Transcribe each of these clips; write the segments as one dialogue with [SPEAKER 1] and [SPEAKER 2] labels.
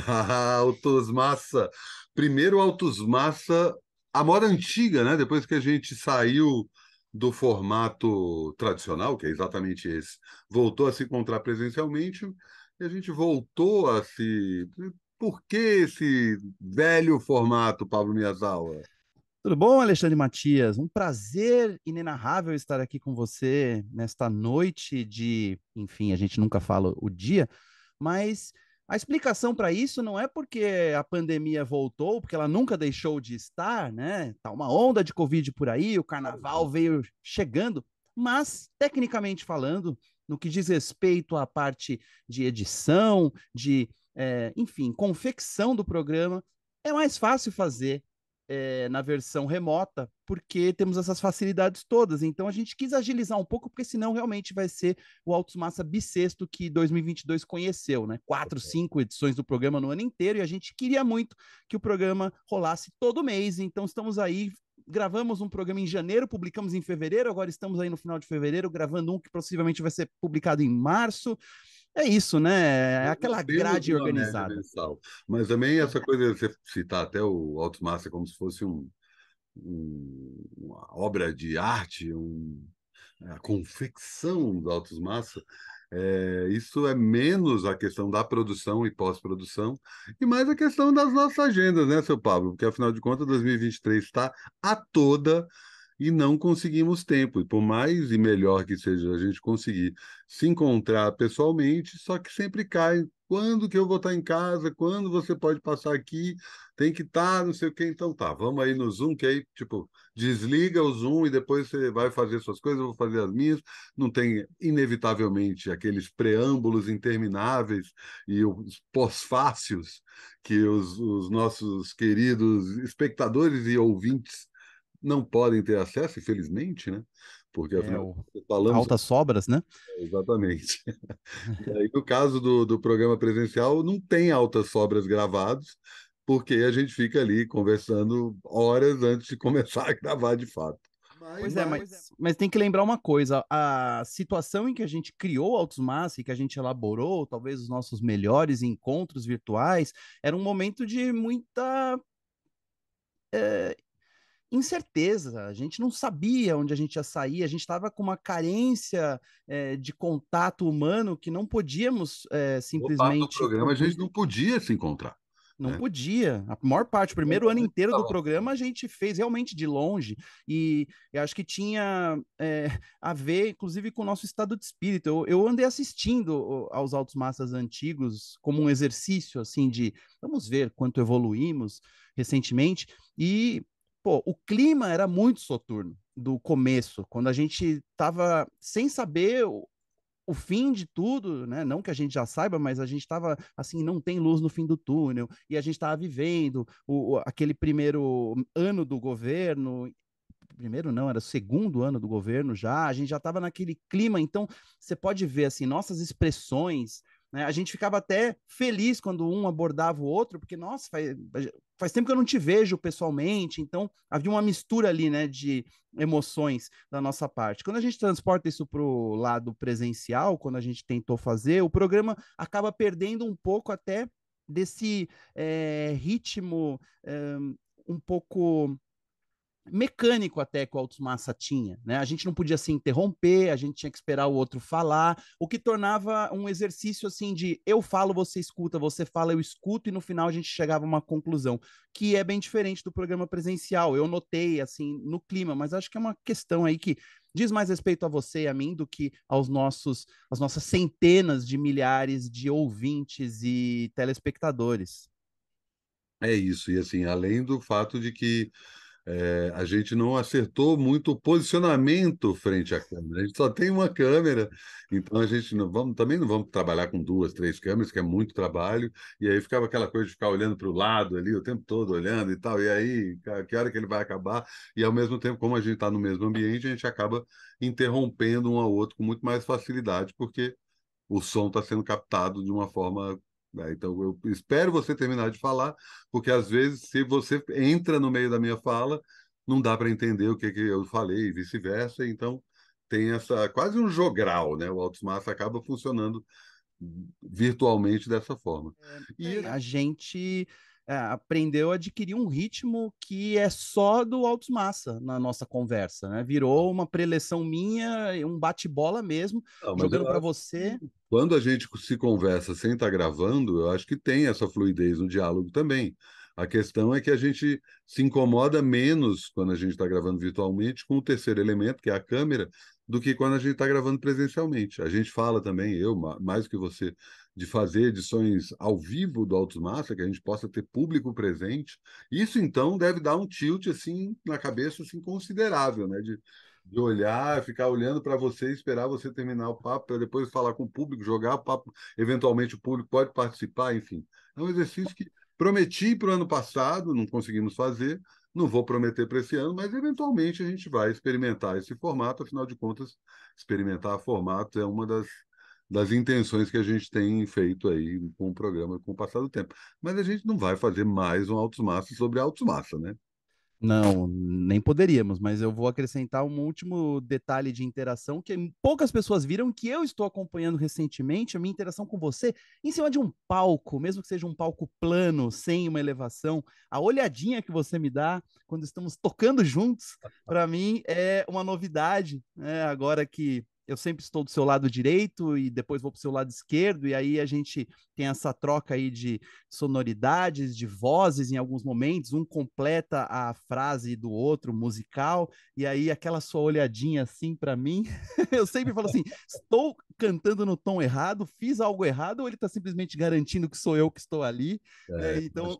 [SPEAKER 1] Autos Massa. Primeiro Autos Massa, a moda antiga, né? Depois que a gente saiu do formato tradicional, que é exatamente esse, voltou a se encontrar presencialmente e a gente voltou a se. Por que esse velho formato, Pablo Miyazawa?
[SPEAKER 2] Tudo bom, Alexandre Matias? Um prazer inenarrável estar aqui com você nesta noite de. Enfim, a gente nunca fala o dia, mas a explicação para isso não é porque a pandemia voltou, porque ela nunca deixou de estar, né? Tá uma onda de Covid por aí, o carnaval uhum. veio chegando, mas, tecnicamente falando, no que diz respeito à parte de edição, de, é, enfim, confecção do programa, é mais fácil fazer é, na versão remota, porque temos essas facilidades todas. Então a gente quis agilizar um pouco, porque senão realmente vai ser o altos Massa bissexto que 2022 conheceu, né? Quatro, cinco edições do programa no ano inteiro e a gente queria muito que o programa rolasse todo mês. Então estamos aí gravamos um programa em janeiro, publicamos em fevereiro, agora estamos aí no final de fevereiro gravando um que possivelmente vai ser publicado em março é isso, né? É aquela grade organizada.
[SPEAKER 1] Mensal, mas também essa é. coisa de você citar até o Altos Massa como se fosse um, um, uma obra de arte, um, a confecção do Altos Massa, é, isso é menos a questão da produção e pós-produção, e mais a questão das nossas agendas, né, seu Pablo? Porque, afinal de contas, 2023 está a toda e não conseguimos tempo. E por mais e melhor que seja a gente conseguir se encontrar pessoalmente, só que sempre cai. Quando que eu vou estar em casa? Quando você pode passar aqui? Tem que estar, tá, não sei o quê. Então tá, vamos aí no Zoom, que aí, tipo, desliga o Zoom e depois você vai fazer suas coisas, eu vou fazer as minhas. Não tem, inevitavelmente, aqueles preâmbulos intermináveis e os pós-fácios que os, os nossos queridos espectadores e ouvintes não podem ter acesso, infelizmente, né? Porque é afinal, falamos. Altas
[SPEAKER 2] sobras, né? É, exatamente.
[SPEAKER 1] e aí, no caso do, do programa presencial, não tem altas sobras gravados, porque a gente fica ali conversando horas antes de começar a gravar de fato.
[SPEAKER 2] Mas, pois é, mas, é. mas tem que lembrar uma coisa: a situação em que a gente criou altos Massa e que a gente elaborou, talvez os nossos melhores encontros virtuais, era um momento de muita é, incerteza, a gente não sabia onde a gente ia sair, a gente estava com uma carência é, de contato humano que não podíamos é, simplesmente. No programa a gente
[SPEAKER 1] não podia se encontrar.
[SPEAKER 2] Não é. podia. A maior parte, o primeiro ano inteiro do programa, a gente fez realmente de longe. E eu acho que tinha é, a ver, inclusive, com o nosso estado de espírito. Eu, eu andei assistindo aos Altos Massas antigos como um exercício, assim, de vamos ver quanto evoluímos recentemente. E pô, o clima era muito soturno do começo, quando a gente tava sem saber o, fim de tudo, né? Não que a gente já saiba, mas a gente estava assim, não tem luz no fim do túnel, e a gente estava vivendo o, aquele primeiro ano do governo. Primeiro não, era o segundo ano do governo já, a gente já estava naquele clima, então você pode ver assim, nossas expressões, né? A gente ficava até feliz quando um abordava o outro, porque, nossa, faz, faz tempo que eu não te vejo pessoalmente, então havia uma mistura ali né, de emoções da nossa parte. Quando a gente transporta isso para o lado presencial, quando a gente tentou fazer, o programa acaba perdendo um pouco até desse é, ritmo é, um pouco mecânico até que o Altos Massa tinha, né? A gente não podia se interromper, a gente tinha que esperar o outro falar, o que tornava um exercício assim de eu falo, você escuta, você fala, eu escuto e no final a gente chegava a uma conclusão, que é bem diferente do programa presencial. Eu notei assim no clima, mas acho que é uma questão aí que diz mais respeito a você e a mim do que aos nossos às nossas centenas de milhares de ouvintes e telespectadores.
[SPEAKER 1] É isso, e assim, além do fato de que é, a gente não acertou muito o posicionamento frente à câmera. A gente só tem uma câmera, então a gente não vamos, também não vamos trabalhar com duas, três câmeras, que é muito trabalho, e aí ficava aquela coisa de ficar olhando para o lado ali o tempo todo, olhando e tal, e aí que hora que ele vai acabar, e ao mesmo tempo, como a gente está no mesmo ambiente, a gente acaba interrompendo um ao outro com muito mais facilidade, porque o som está sendo captado de uma forma né? Então, eu espero você terminar de falar, porque às vezes, se você entra no meio da minha fala, não dá para entender o que, que eu falei e vice-versa. Então, tem essa quase um jogral, né? O Altsmassa acaba funcionando virtualmente dessa forma. É,
[SPEAKER 2] e... É, a gente é, aprendeu a adquirir um ritmo que é só do Altos Massa na nossa conversa, né? Virou uma preleção minha, um bate-bola mesmo, Não, ah, jogando para você.
[SPEAKER 1] Quando a gente se conversa sem estar tá gravando, eu acho que tem essa fluidez no diálogo também. A questão é que a gente se incomoda menos quando a gente está gravando virtualmente com o terceiro elemento, que é a câmera, do que quando a gente está gravando presencialmente. A gente fala também, eu, mais do que você, de fazer edições ao vivo do Autos Massa, que a gente possa ter público presente. Isso, então, deve dar um tilt, assim, na cabeça, assim, considerável, né? De, de olhar, ficar olhando para você, esperar você terminar o papo, para depois falar com o público, jogar o papo, eventualmente o público pode participar, enfim. É um exercício que prometi para o ano passado, não conseguimos fazer, não vou prometer para esse ano, mas eventualmente a gente vai experimentar esse formato. Afinal de contas, experimentar formatos é uma das, das intenções que a gente tem feito aí com o programa com o passar do tempo. Mas a gente não vai fazer
[SPEAKER 2] mais um Autos Massa sobre Autos Massa, né? Não, nem poderíamos, mas eu vou acrescentar um último detalhe de interação que poucas pessoas viram que eu estou acompanhando recentemente, a minha interação com você em cima de um palco, mesmo que seja um palco plano, sem uma elevação, a olhadinha que você me dá quando estamos tocando juntos, tá, tá. para mim é uma novidade, né? Agora que eu sempre estou do seu lado direito e depois vou para o seu lado esquerdo, e aí a gente tem essa troca aí de sonoridades, de vozes em alguns momentos, um completa a frase do outro musical, e aí aquela sua olhadinha assim para mim, eu sempre falo assim, estou cantando no tom errado, fiz algo errado, ou ele está simplesmente garantindo que sou eu que estou ali? É, é, então...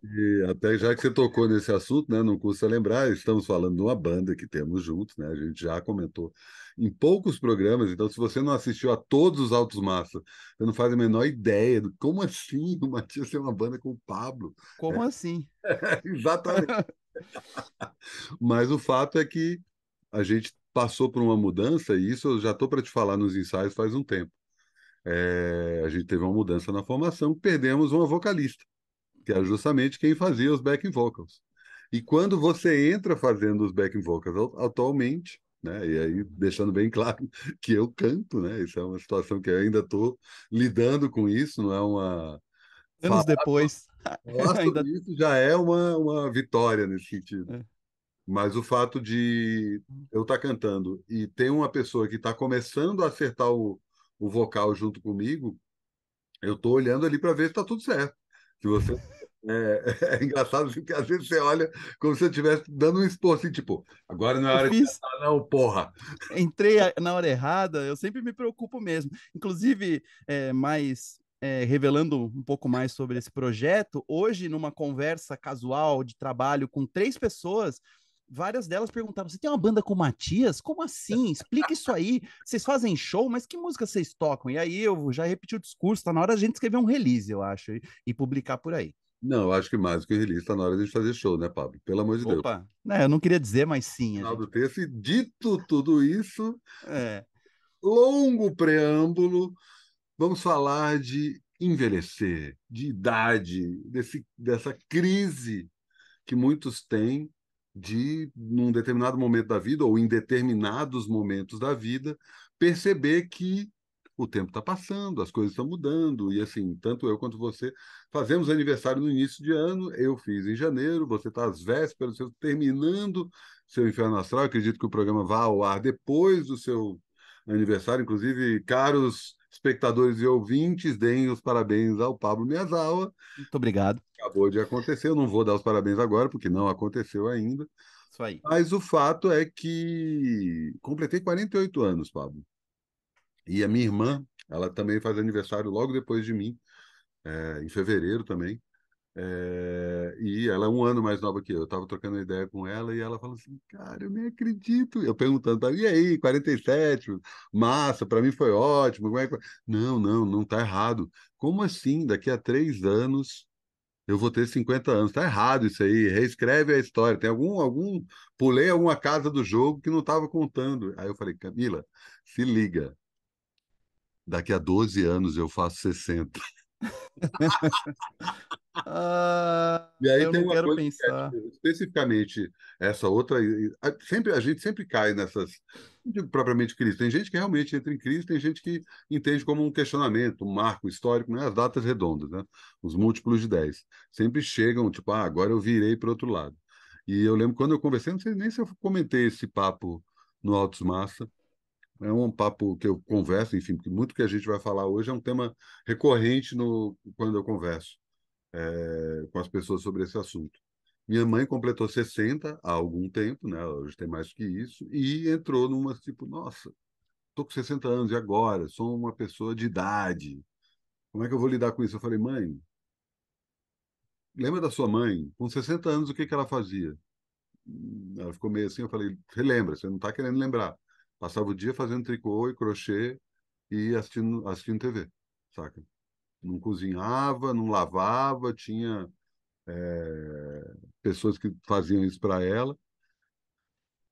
[SPEAKER 1] Até já que você tocou nesse assunto, né, não custa lembrar, estamos falando de uma banda que temos juntos, né, a gente já comentou em poucos programas, então se você não assistiu a todos os Altos Massa, você não faz a menor ideia de como é assim? O Matias tem uma banda com o Pablo.
[SPEAKER 2] Como é. assim? É, exatamente.
[SPEAKER 1] Mas o fato é que a gente passou por uma mudança, e isso eu já estou para te falar nos ensaios faz um tempo. É, a gente teve uma mudança na formação, perdemos uma vocalista, que era justamente quem fazia os backing vocals. E quando você entra fazendo os backing vocals atualmente, né? E aí, deixando bem claro que eu canto, né? Isso é uma situação que eu ainda estou lidando com isso, não é uma. Anos Falar, depois. ainda... Isso já é uma, uma vitória nesse sentido. É. Mas o fato de eu estar tá cantando e tem uma pessoa que está começando a acertar o, o vocal junto comigo, eu estou olhando ali para ver se está tudo certo. Que você é, é, engraçado assim, que às vezes você olha como se eu estivesse dando um expor, assim, tipo, agora não é hora fiz... de pensar,
[SPEAKER 2] não, porra. Entrei na hora errada, eu sempre me preocupo mesmo. Inclusive, é, mais é, revelando um pouco mais sobre esse projeto, hoje, numa conversa casual de trabalho com três pessoas, várias delas perguntaram: você tem uma banda com o Matias? Como assim? Explica isso aí. Vocês fazem show, mas que música vocês tocam? E aí eu já repeti o discurso, tá na hora a gente escrever um release, eu acho, e, e publicar por aí.
[SPEAKER 1] Não, eu acho que mais do que release está na hora de fazer show, né, Pablo? Pelo amor de Deus. Opa, eu não queria dizer, mas sim. Final gente... do texto, e dito tudo isso, é. longo preâmbulo, vamos falar de envelhecer, de idade, desse, dessa crise que muitos têm de, num determinado momento da vida, ou em determinados momentos da vida, perceber que o tempo está passando, as coisas estão mudando, e assim, tanto eu quanto você fazemos aniversário no início de ano, eu fiz em janeiro, você está às vésperas, seu, terminando seu inferno astral, acredito que o programa vá ao ar depois do seu aniversário, inclusive, caros espectadores e ouvintes, deem os parabéns ao Pablo Miyazawa. Muito obrigado. Acabou de acontecer, eu não vou dar os parabéns agora, porque não aconteceu ainda. Isso aí. Mas o fato é que completei 48 anos, Pablo. E a minha irmã, ela também faz aniversário logo depois de mim, é, em fevereiro também. É, e ela é um ano mais nova que eu. Eu estava trocando ideia com ela e ela falou assim: Cara, eu nem acredito. Eu perguntando, e aí, 47? Massa, para mim foi ótimo. Como é que... Não, não, não tá errado. Como assim? Daqui a três anos eu vou ter 50 anos. Tá errado isso aí. Reescreve a história. Tem algum, algum. Pulei alguma casa do jogo que não estava contando. Aí eu falei: Camila, se liga. Daqui a 12 anos eu faço 60. ah, e aí eu tem não uma quero coisa pensar. Que é, especificamente essa outra. Sempre, a gente sempre cai nessas. Não digo propriamente crise. Tem gente que realmente entra em crise, tem gente que entende como um questionamento, um marco histórico, né? as datas redondas, né? os múltiplos de 10. Sempre chegam, tipo, ah, agora eu virei para o outro lado. E eu lembro quando eu conversei, não sei nem se eu comentei esse papo no Autos Massa, é um papo que eu converso, enfim, porque muito que a gente vai falar hoje é um tema recorrente no, quando eu converso é, com as pessoas sobre esse assunto. Minha mãe completou 60 há algum tempo, né? Hoje tem mais que isso, e entrou numa tipo, nossa, tô com 60 anos e agora, sou uma pessoa de idade. Como é que eu vou lidar com isso? Eu falei, mãe, lembra da sua mãe? Com 60 anos, o que que ela fazia? Hum, ela ficou meio assim, eu falei, relembra, você não está querendo lembrar. Passava o dia fazendo tricô e crochê e assistindo, assistindo TV, saca? Não cozinhava, não lavava, tinha é, pessoas que faziam isso para ela.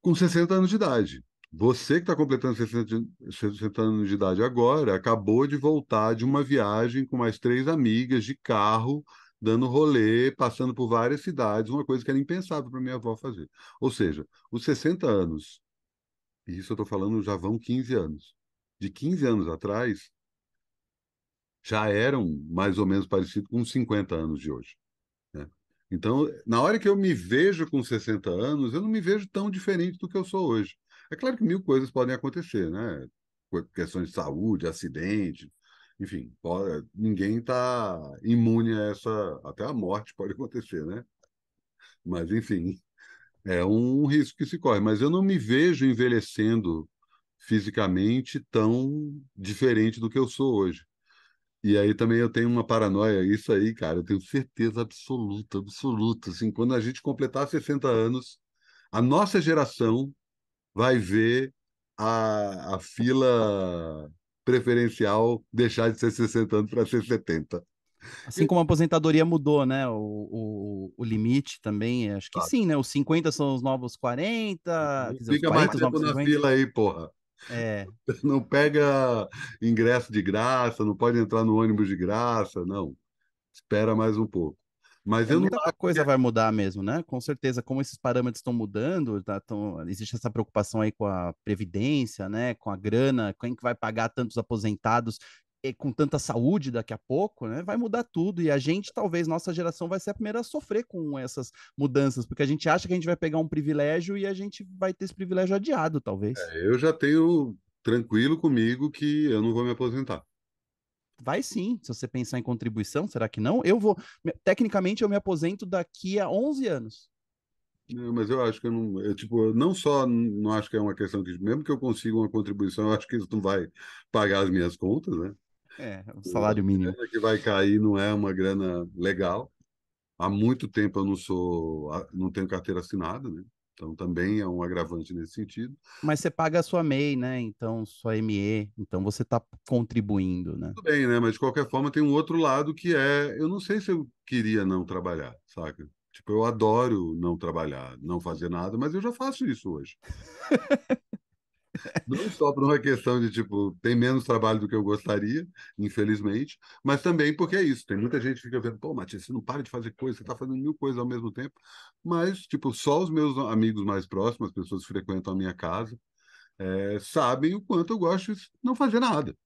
[SPEAKER 1] Com 60 anos de idade. Você que está completando 60, 60 anos de idade agora, acabou de voltar de uma viagem com mais três amigas de carro, dando rolê, passando por várias cidades, uma coisa que era impensável para minha avó fazer. Ou seja, os 60 anos e isso eu estou falando já vão 15 anos. De 15 anos atrás, já eram mais ou menos parecidos com os 50 anos de hoje. Né? Então, na hora que eu me vejo com 60 anos, eu não me vejo tão diferente do que eu sou hoje. É claro que mil coisas podem acontecer, né? Questões de saúde, acidente, enfim, pode, ninguém está imune a essa. Até a morte pode acontecer, né? Mas, enfim. É um risco que se corre, mas eu não me vejo envelhecendo fisicamente tão diferente do que eu sou hoje. E aí também eu tenho uma paranoia, isso aí, cara, eu tenho certeza absoluta, absoluta, assim, quando a gente completar 60 anos, a nossa geração vai ver a, a fila preferencial deixar de ser 60 anos para ser 70.
[SPEAKER 2] Assim como a aposentadoria mudou, né? O, o, o limite também, acho que claro. sim, né? Os 50 são os novos 40. Uhum. Dizer, Fica 40, mais tempo na 50. fila aí,
[SPEAKER 1] porra. É. Não pega ingresso de graça, não pode
[SPEAKER 2] entrar no ônibus de graça, não. Espera mais um pouco. Mas é, eu muita não... coisa é vai mudar mesmo, né? Com certeza, como esses parâmetros estão mudando, tá, tão... existe essa preocupação aí com a previdência, né? Com a grana, quem que vai pagar tantos aposentados eh, com tanta saúde daqui a pouco, né? Vai mudar tudo e a gente, talvez nossa geração vai ser a primeira a sofrer com essas mudanças, porque a gente acha que a gente vai pegar um privilégio e a gente vai ter esse privilégio adiado, talvez. É, eu já tenho tranquilo comigo que eu não vou me aposentar. Vai sim, se você pensar em contribuição, será que não? Eu vou, tecnicamente eu me aposento daqui a 11 anos. mas eu acho que eu não, eu, tipo, não só não acho que é uma
[SPEAKER 1] questão que mesmo que eu consiga uma contribuição, eu acho que isso não vai pagar as minhas contas, né?
[SPEAKER 2] É, é o salário mínimo. A grana que vai
[SPEAKER 1] cair não é uma grana legal. Há muito tempo eu não sou, não tenho carteira assinada, né? Então também é um agravante nesse sentido.
[SPEAKER 2] Mas você paga a sua MEI, né? Então, sua ME, então você está contribuindo, né? Tudo
[SPEAKER 1] bem, né? Mas de qualquer forma tem um outro lado que é, eu não sei se eu queria não trabalhar, saca? Tipo, eu adoro não trabalhar, não fazer nada, mas eu já faço isso hoje. Não só por uma questão de, tipo, tem menos trabalho do que eu gostaria, infelizmente, mas também porque é isso. Tem muita gente que fica vendo, pô, Matias, você não para de fazer coisa, você está fazendo mil coisas ao mesmo tempo. Mas, tipo, só os meus amigos mais próximos, as pessoas que frequentam a minha casa, é, sabem o quanto eu gosto de não fazer nada.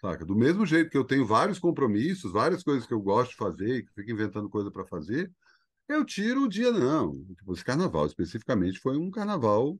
[SPEAKER 1] Saca? Do mesmo jeito que eu tenho vários compromissos, várias coisas que eu gosto de fazer, que fico inventando coisa para fazer, eu tiro o dia, não. Tipo, esse carnaval especificamente foi um carnaval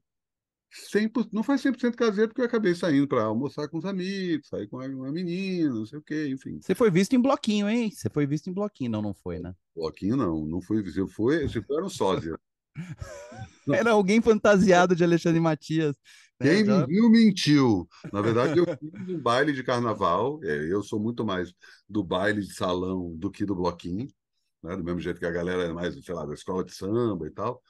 [SPEAKER 1] 100%, não faz 100% caseiro, porque eu acabei saindo para almoçar com os amigos, sair com uma menina, não sei o quê,
[SPEAKER 2] enfim. Você foi visto em bloquinho, hein? Você foi visto em bloquinho, não, não foi, né? Bloquinho não, não fui visto. Eu fui, se foi, era um sósia. era alguém fantasiado de Alexandre Matias.
[SPEAKER 1] Né? Quem me viu mentiu. Na verdade, eu fiz um baile de carnaval, é, eu sou muito mais do baile de salão do que do bloquinho, né? do mesmo jeito que a galera é mais, sei lá, da escola de samba e tal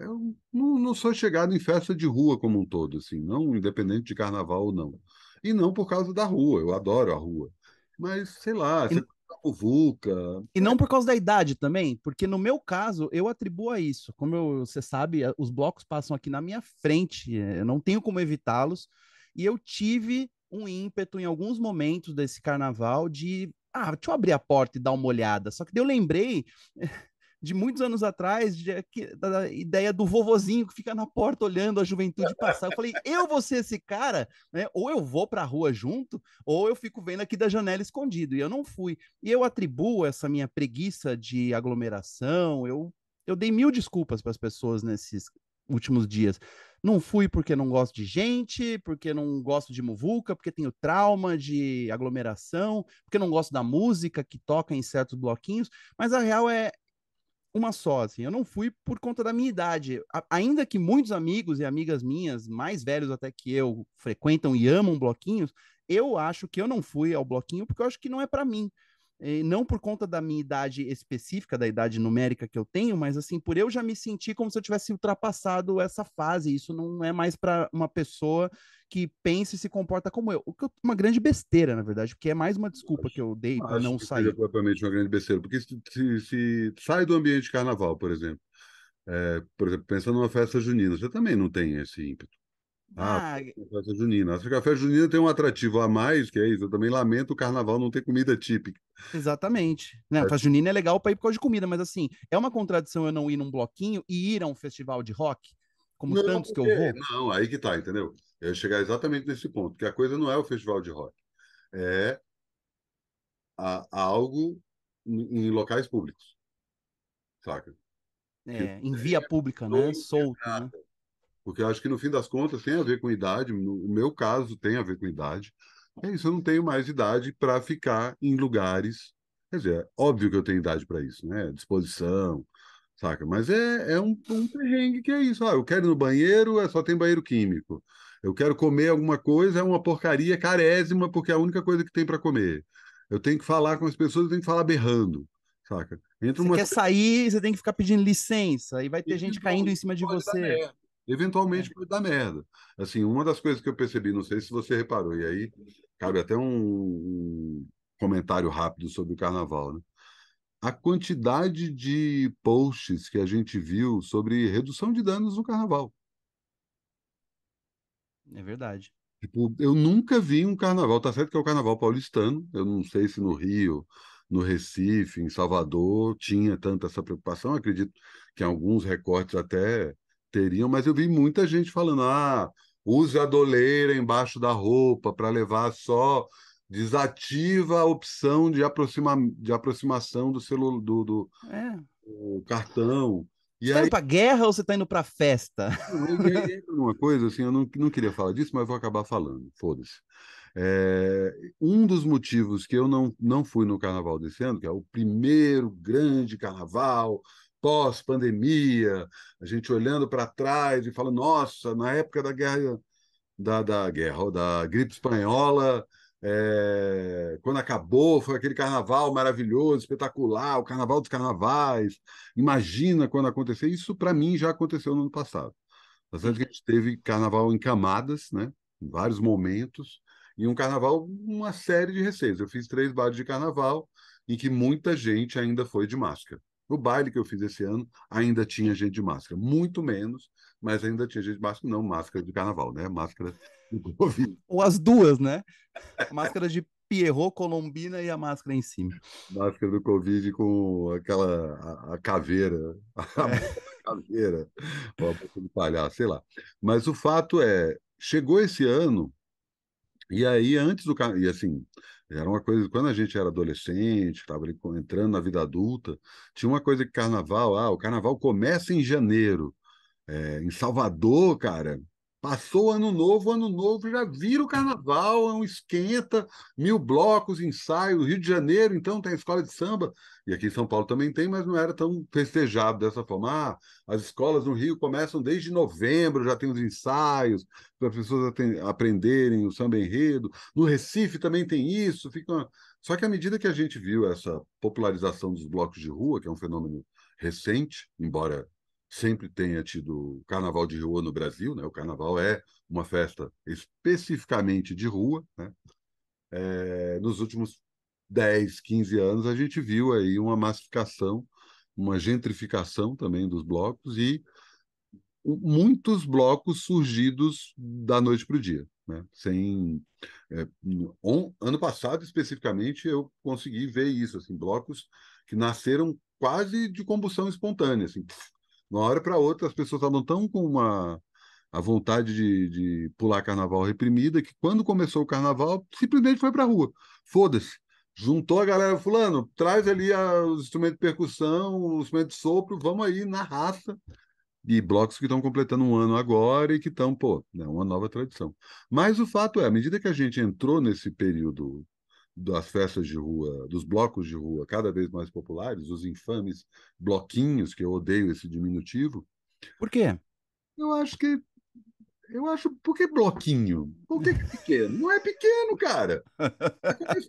[SPEAKER 1] eu não, não, sou chegado em festa de rua como um todo, assim, não independente de carnaval ou não. E não por causa da rua, eu adoro a rua. Mas,
[SPEAKER 2] sei lá, e, você vulca. E né? não por causa da idade também, porque no meu caso, eu atribuo a isso. Como eu, você sabe, os blocos passam aqui na minha frente, é, eu não tenho como evitá-los. E eu tive um ímpeto em alguns momentos desse carnaval de ah, deixa eu abrir a porta e dar uma olhada. Só que eu lembrei de muitos anos atrás, de, da ideia do vovozinho que fica na porta olhando a juventude passar. Eu falei, eu vou ser esse cara, né? Ou eu vou para a rua junto, ou eu fico vendo aqui da janela escondido. E eu não fui. E eu atribuo essa minha preguiça de aglomeração. Eu, eu dei mil desculpas para as pessoas nesses últimos dias. Não fui porque não gosto de gente, porque não gosto de muvuca, porque tenho trauma de aglomeração, porque não gosto da música que toca em certos bloquinhos, mas a real é uma só, assim. Eu não fui por conta da minha idade. A, ainda que muitos amigos e amigas minhas, mais velhos até que eu, frequentam e amam bloquinhos, eu acho que eu não fui ao bloquinho porque eu acho que não é para mim. E não por conta da minha idade específica, da idade numérica que eu tenho, mas assim, por eu já me sentir como se eu tivesse ultrapassado essa fase. Isso não é mais para uma pessoa que pensa e se comporta como eu. O que é uma grande besteira, na verdade, porque é mais uma desculpa que eu dei para não
[SPEAKER 1] sair. É propriamente uma grande besteira, porque se, se, se sai do ambiente de carnaval, por exemplo, é, por exemplo, pensando numa festa junina, você também não tem esse ímpeto. Ah, ah festa junina. Acho que a festa junina tem um atrativo a mais, que é isso. Eu também lamento o carnaval não ter comida típica.
[SPEAKER 2] Exatamente. Não, é. festa junina é legal para ir por causa de comida, mas assim, é uma contradição eu não ir num bloquinho e ir a um festival de rock, como não, tantos porque... que eu vou.
[SPEAKER 1] Não, aí que tá, entendeu? Eu ia chegar exatamente nesse ponto, que a coisa não é o festival de rock, é a, a algo em locais públicos, saca? É, em via é, pública, né? Solto, né? Porque eu acho que no fim das contas tem a ver com idade, no meu caso tem a ver com idade. É isso, eu não tenho mais idade para ficar em lugares. Quer dizer, é óbvio que eu tenho idade para isso, né? Disposição, saca? Mas é, é um, um perrengue que é isso. Ah, eu quero ir no banheiro, é, só tem banheiro químico. Eu quero comer alguma coisa, é uma porcaria carésima, porque é a única coisa que tem para comer. Eu tenho que falar com as pessoas, eu tenho que falar berrando, saca? Entra você uma... quer
[SPEAKER 2] sair, você tem que ficar pedindo licença, e vai ter gente caindo em cima de você.
[SPEAKER 1] Eventualmente é. pode dar merda. Assim, uma das coisas que eu percebi, não sei se você reparou, e aí cabe até um comentário rápido sobre o carnaval, né? a quantidade de posts que a gente viu sobre redução de danos no carnaval. É verdade. Tipo, eu nunca vi um carnaval, tá certo que é o carnaval paulistano, eu não sei se no Rio, no Recife, em Salvador, tinha tanta essa preocupação, eu acredito que alguns recortes até teriam, mas eu vi muita gente falando, ah, use a doleira embaixo da roupa para levar só, desativa a opção de, aproxima, de aproximação do, celular, do, do, é. do cartão.
[SPEAKER 2] E você aí... tá indo pra guerra ou você tá indo pra festa?
[SPEAKER 1] uma coisa, assim, eu não, não queria falar disso, mas vou acabar falando, foda-se. É, um dos motivos que eu não, não fui no carnaval desse ano, que é o primeiro grande carnaval pós-pandemia, a gente olhando para trás e falando, nossa, na época da guerra da, da guerra, da gripe espanhola, é, quando acabou, foi aquele carnaval maravilhoso, espetacular, o carnaval dos carnavais. Imagina quando acontecer. Isso, para mim, já aconteceu no ano passado. Bastante que uhum. a gente teve carnaval em camadas, né? em vários momentos, e um carnaval, uma série de receios. Eu fiz três bares de carnaval em que muita gente ainda foi de máscara. No baile que eu fiz esse ano, ainda tinha gente de máscara. Muito menos, mas ainda tinha gente de máscara. Não, máscara de carnaval, né? Máscara
[SPEAKER 2] do Covid. Ou as duas, né? Máscara de Pierrot, Colombina e a máscara em cima.
[SPEAKER 1] Máscara do Covid com aquela a, a caveira, a, é. caveira, ou a de palhaço, sei lá. Mas o fato é, chegou esse ano, e aí antes do... E assim, era uma coisa, quando a gente era adolescente, estava entrando na vida adulta, tinha uma coisa que carnaval, ah, o carnaval começa em janeiro. É, em Salvador, cara, Passou ano novo, ano novo já vira o carnaval, é um esquenta, mil blocos, ensaios. Rio de Janeiro, então, tem a escola de samba, e aqui em São Paulo também tem, mas não era tão festejado dessa forma. Ah, as escolas no Rio começam desde novembro, já tem os ensaios, para as pessoas aprenderem o samba enredo. No Recife também tem isso. Fica uma... Só que à medida que a gente viu essa popularização dos blocos de rua, que é um fenômeno recente, embora sempre tenha tido Carnaval de rua no Brasil, né? O Carnaval é uma festa especificamente de rua, né? É, nos últimos 10, 15 anos a gente viu aí uma massificação, uma gentrificação também dos blocos e muitos blocos surgidos da noite para o dia. Né? Sem, é, on, ano passado, especificamente, eu consegui ver isso, assim, blocos que nasceram quase de combustão espontânea. Assim, uma hora para outra as pessoas estavam tão com uma a vontade de, de pular carnaval reprimida que quando começou o carnaval simplesmente foi para a rua. Foda-se. Juntou a galera, fulano, traz ali a, os instrumentos de percussão, os instrumentos de sopro, vamos aí na raça. E blocos que estão completando um ano agora e que estão, pô, é uma nova tradição. Mas o fato é, à medida que a gente entrou nesse período das festas de rua, dos blocos de rua cada vez mais populares, os infames bloquinhos, que eu odeio esse diminutivo. Por quê? Eu acho que. Eu acho. Por que bloquinho? Por que, é pequeno? Não é pequeno, cara. É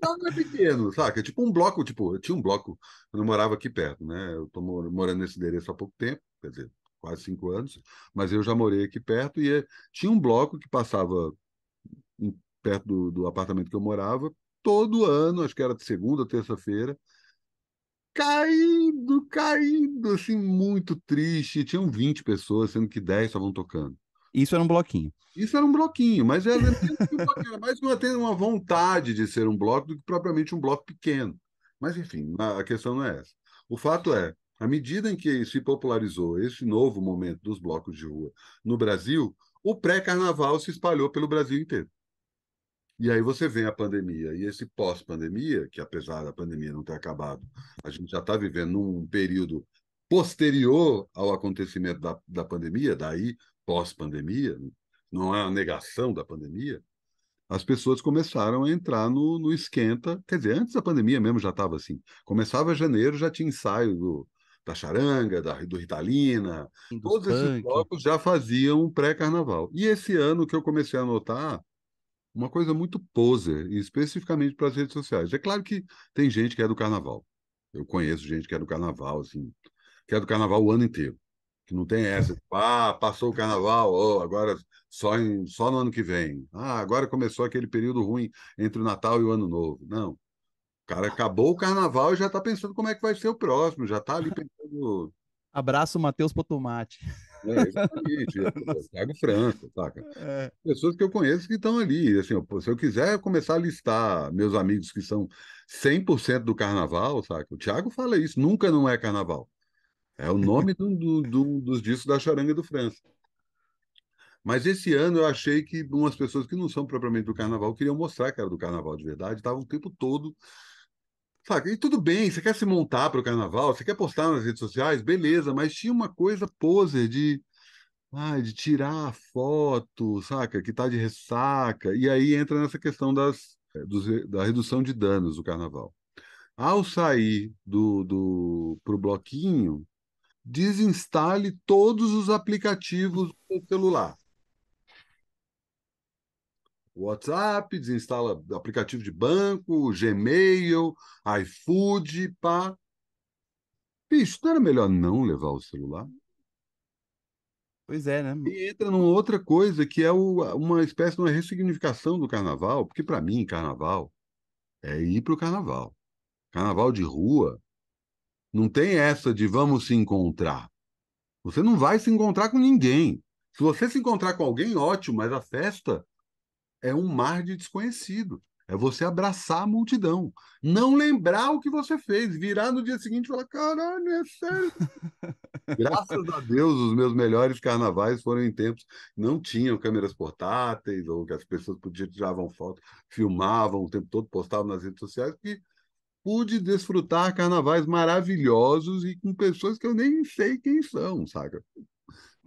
[SPEAKER 1] não é pequeno, saca? tipo um bloco, tipo, eu tinha um bloco quando eu morava aqui perto, né? Eu tô morando nesse endereço há pouco tempo, quer dizer, quase cinco anos, mas eu já morei aqui perto e eh, tinha um bloco que passava perto do, do apartamento que eu morava todo ano, acho que era de segunda ou terça-feira, caindo, caindo, assim, muito triste. Tinham 20 pessoas, sendo que 10 estavam tocando. Isso era um bloquinho. Isso era um bloquinho, mas era, era mais uma, uma vontade de ser um bloco do que propriamente um bloco pequeno. Mas, enfim, a questão não é essa. O fato é, à medida em que se popularizou esse novo momento dos blocos de rua no Brasil, o pré-carnaval se espalhou pelo Brasil inteiro. E aí você vem a pandemia e esse pós-pandemia, que apesar da pandemia não ter acabado, a gente já está vivendo um período posterior ao acontecimento da, da pandemia, daí pós-pandemia, não é a negação da pandemia, as pessoas começaram a entrar no, no esquenta. Quer dizer, antes da pandemia mesmo já estava assim. Começava janeiro, já tinha ensaio do, da charanga, da, do Ritalina. Do todos esses blocos já faziam pré-carnaval. E esse ano que eu comecei a notar uma coisa muito poser, especificamente para as redes sociais. É claro que tem gente que é do carnaval. Eu conheço gente que é do carnaval, assim, que é do carnaval o ano inteiro. Que não tem essa, tipo, ah, passou o carnaval, oh, agora só, em, só no ano que vem. Ah, agora começou aquele período ruim entre o Natal e o Ano Novo. Não. O cara acabou o carnaval e já está pensando como é que vai ser o próximo, já está ali pensando.
[SPEAKER 2] Abraço, Matheus Potomate. Né, é,
[SPEAKER 1] exatamente. Thiago Franco, saca?
[SPEAKER 2] É. Pessoas que
[SPEAKER 1] eu conheço que estão ali. Assim, se eu quiser começar a listar meus amigos que são 100% do carnaval, saca? O Thiago fala isso, nunca não é carnaval. É o nome do, do, do, dos discos da Charanga do França. Mas esse ano eu achei que umas pessoas que não são propriamente do carnaval queriam mostrar que era do carnaval de verdade, estavam o tempo todo Saca? E tudo bem, você quer se montar para o carnaval, você quer postar nas redes sociais, beleza, mas tinha uma coisa poser de, ah, de tirar a foto, saca? Que tá de ressaca. E aí entra nessa questão das, eh, dos, da redução de danos do carnaval. Ao sair do, do pro bloquinho, desinstale todos os aplicativos do celular. WhatsApp, desinstala aplicativo de banco, Gmail, iFood, pá. Bicho, não era melhor não levar o celular? Pois é, né? E entra numa outra coisa que é o, uma espécie de uma ressignificação do carnaval, porque para mim, carnaval é ir pro carnaval. Carnaval de rua não tem essa de vamos se encontrar. Você não vai se encontrar com ninguém. Se você se encontrar com alguém, ótimo, mas a festa é um mar de desconhecido. É você abraçar a multidão. Não lembrar o que você fez. Virar no dia seguinte e falar: caralho, é sério. Graças a Deus, os meus melhores carnavais foram em tempos que não tinham câmeras portáteis, ou que as pessoas podiam tiravam foto, filmavam o tempo todo, postavam nas redes sociais, que pude desfrutar carnavais maravilhosos e com pessoas que eu nem sei quem são,
[SPEAKER 2] saca?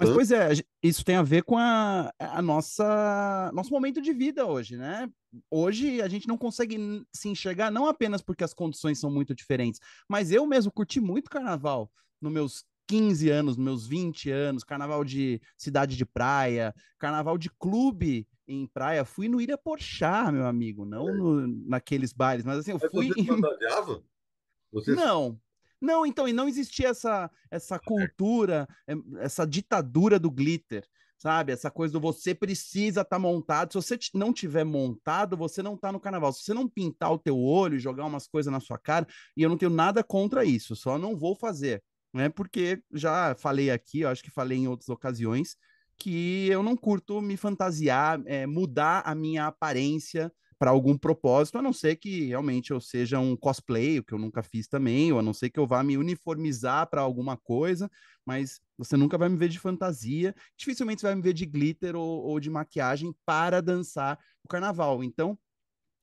[SPEAKER 2] Mas, pois é, isso tem a ver com a, a nossa nosso momento de vida hoje, né? Hoje a gente não consegue se enxergar, não apenas porque as condições são muito diferentes, mas eu mesmo curti muito carnaval nos meus 15 anos, nos meus 20 anos, carnaval de cidade de praia, carnaval de clube em praia. Fui no Ilha Porchá, meu amigo, não no, naqueles bailes mas assim, eu fui. Você em... Você não, não, então, e não existia essa, essa cultura, eh, essa ditadura do glitter, sabe? Essa coisa do você precisa estar tá montado. Se você não tiver montado, você não está no carnaval. Se você não pintar o teu olho, jogar umas coisas na sua cara, e eu não tenho nada contra isso, só não vou fazer, né? Porque já falei aqui, eu acho que falei em outras ocasiões, que eu não curto me fantasiar, é, mudar a minha aparência para algum propósito, a não ser que realmente eu seja um cosplay, o que eu nunca fiz também, ou a não ser que eu vá me uniformizar para alguma coisa, mas você nunca vai me ver de fantasia, dificilmente você vai me ver de glitter ou, ou de maquiagem para dançar o carnaval. Então,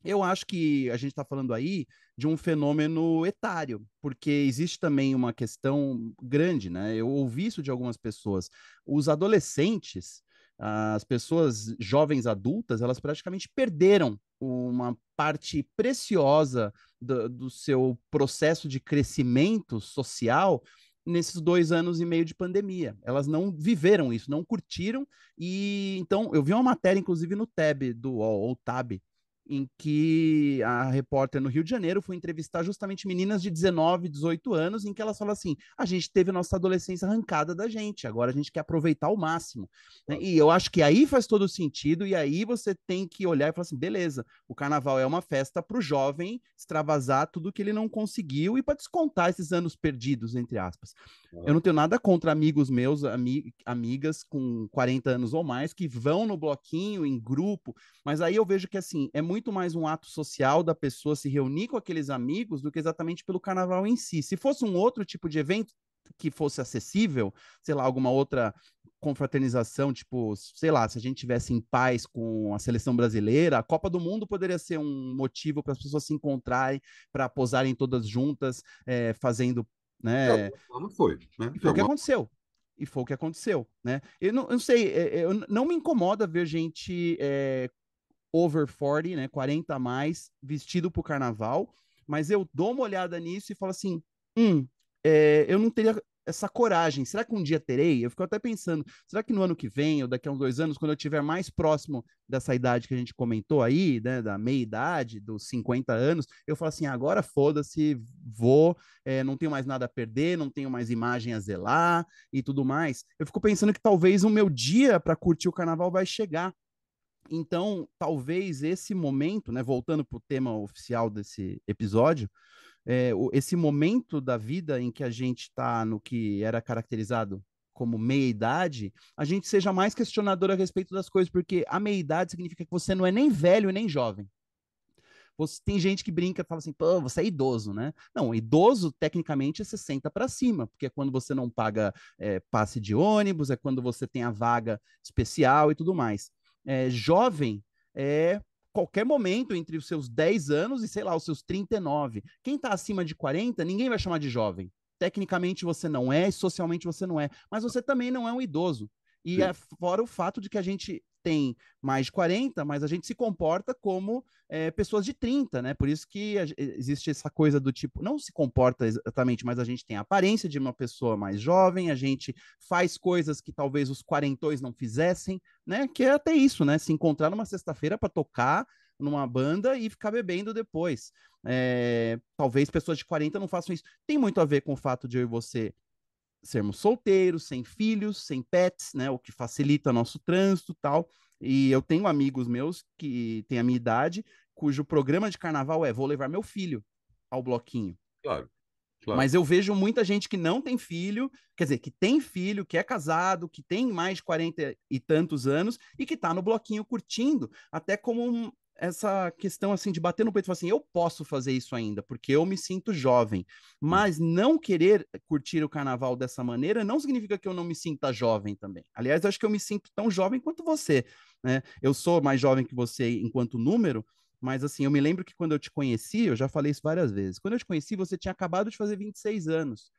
[SPEAKER 2] eu acho que a gente está falando aí de um fenômeno etário, porque existe também uma questão grande, né? Eu ouvi isso de algumas pessoas. Os adolescentes as pessoas jovens adultas, elas praticamente perderam uma parte preciosa do, do, seu processo de crescimento social nesses dois anos e meio de pandemia. Elas não viveram isso, não curtiram. E então eu vi uma matéria, inclusive, no tab do UOL, ou TAB, em que a repórter no Rio de Janeiro foi entrevistar justamente meninas de 19, 18 anos, em que elas falam assim: a gente teve nossa adolescência arrancada da gente, agora a gente quer aproveitar ao máximo. Né? E eu acho que aí faz todo sentido, e aí você tem que olhar e falar assim: beleza, o carnaval é uma festa para o jovem extravasar tudo que ele não conseguiu e para descontar esses anos perdidos, entre aspas. Eu não tenho nada contra amigos meus, ami amigas com 40 anos ou mais, que vão no bloquinho, em grupo, mas aí eu vejo que assim, é muito muito mais um ato social da pessoa se reunir com aqueles amigos do que exatamente pelo carnaval em si. Se fosse um outro tipo de evento que fosse acessível, sei lá, alguma outra confraternização, tipo, sei lá, se a gente tivesse em paz com a seleção brasileira, a Copa do Mundo poderia ser um motivo para as pessoas se encontrarem, para posarem todas juntas, é, fazendo, né? Não, é, foi, né? E foi o que é aconteceu. E foi o que aconteceu, né? Eu não, eu não sei, eh, eu não me incomoda ver gente é, over 40, né, 40 a mais, vestido para o carnaval, mas eu dou uma olhada nisso e falo assim, hum, é, eu não teria essa coragem, será que um dia terei? Eu fico até pensando, será que no ano que vem ou daqui a uns dois anos, quando eu estiver mais próximo dessa idade que a gente comentou aí, né, da meia-idade, dos 50 anos, eu falo assim, agora foda-se, vou, é, não tenho mais nada a perder, não tenho mais imagem a zelar e tudo mais. Eu fico pensando que talvez o meu dia para curtir o carnaval vai chegar, então, talvez esse momento, né, voltando para o tema oficial desse episódio, é, esse momento da vida em que a gente está no que era caracterizado como meia-idade, a gente seja mais questionador a respeito das coisas, porque a meia-idade significa que você não é nem velho nem jovem. Você, tem gente que brinca e fala assim, pô, você é idoso, né? Não, idoso, tecnicamente, é 60 para cima, porque é quando você não paga é, passe de ônibus, é quando você tem a vaga especial e tudo mais é, jovem é qualquer momento entre os seus 10 anos e, sei lá, os seus 39. Quem está acima de 40, ninguém vai chamar de jovem. Tecnicamente você não é, socialmente você não é, mas você também não é um idoso. E Sim. é fora o fato de que a gente tem mais de 40, mas a gente se comporta como é, pessoas de 30, né? Por isso que a, eh, existe essa coisa do tipo, não se comporta exatamente, mas a gente tem a aparência de uma pessoa mais jovem, a gente faz coisas que talvez os quarentões não fizessem, né? Que é até isso, né? Se encontrar numa sexta-feira para tocar numa banda e ficar bebendo depois. É, talvez pessoas de 40 não façam isso. Tem muito a ver com o fato de eu e você sermos solteiros, sem filhos, sem pets, né? O que facilita nosso trânsito tal. E eu tenho amigos meus que têm a minha idade, cujo programa de carnaval é vou levar meu filho ao bloquinho. Claro. Claro. Mas eu vejo muita gente que não tem filho, quer dizer, que tem filho, que é casado, que tem mais de 40 e tantos anos e que está no bloquinho curtindo, até como um, essa questão assim de bater no peito e falar assim, eu posso fazer isso ainda, porque eu me sinto jovem. Hum. Mas não querer curtir o carnaval dessa maneira não significa que eu não me sinta jovem também. Aliás, eu acho que eu me sinto tão jovem quanto você, né? Eu sou mais jovem que você enquanto número, mas assim, eu me lembro que quando eu te conheci, eu já falei isso várias vezes. Quando eu te conheci, você tinha acabado de fazer 26 anos.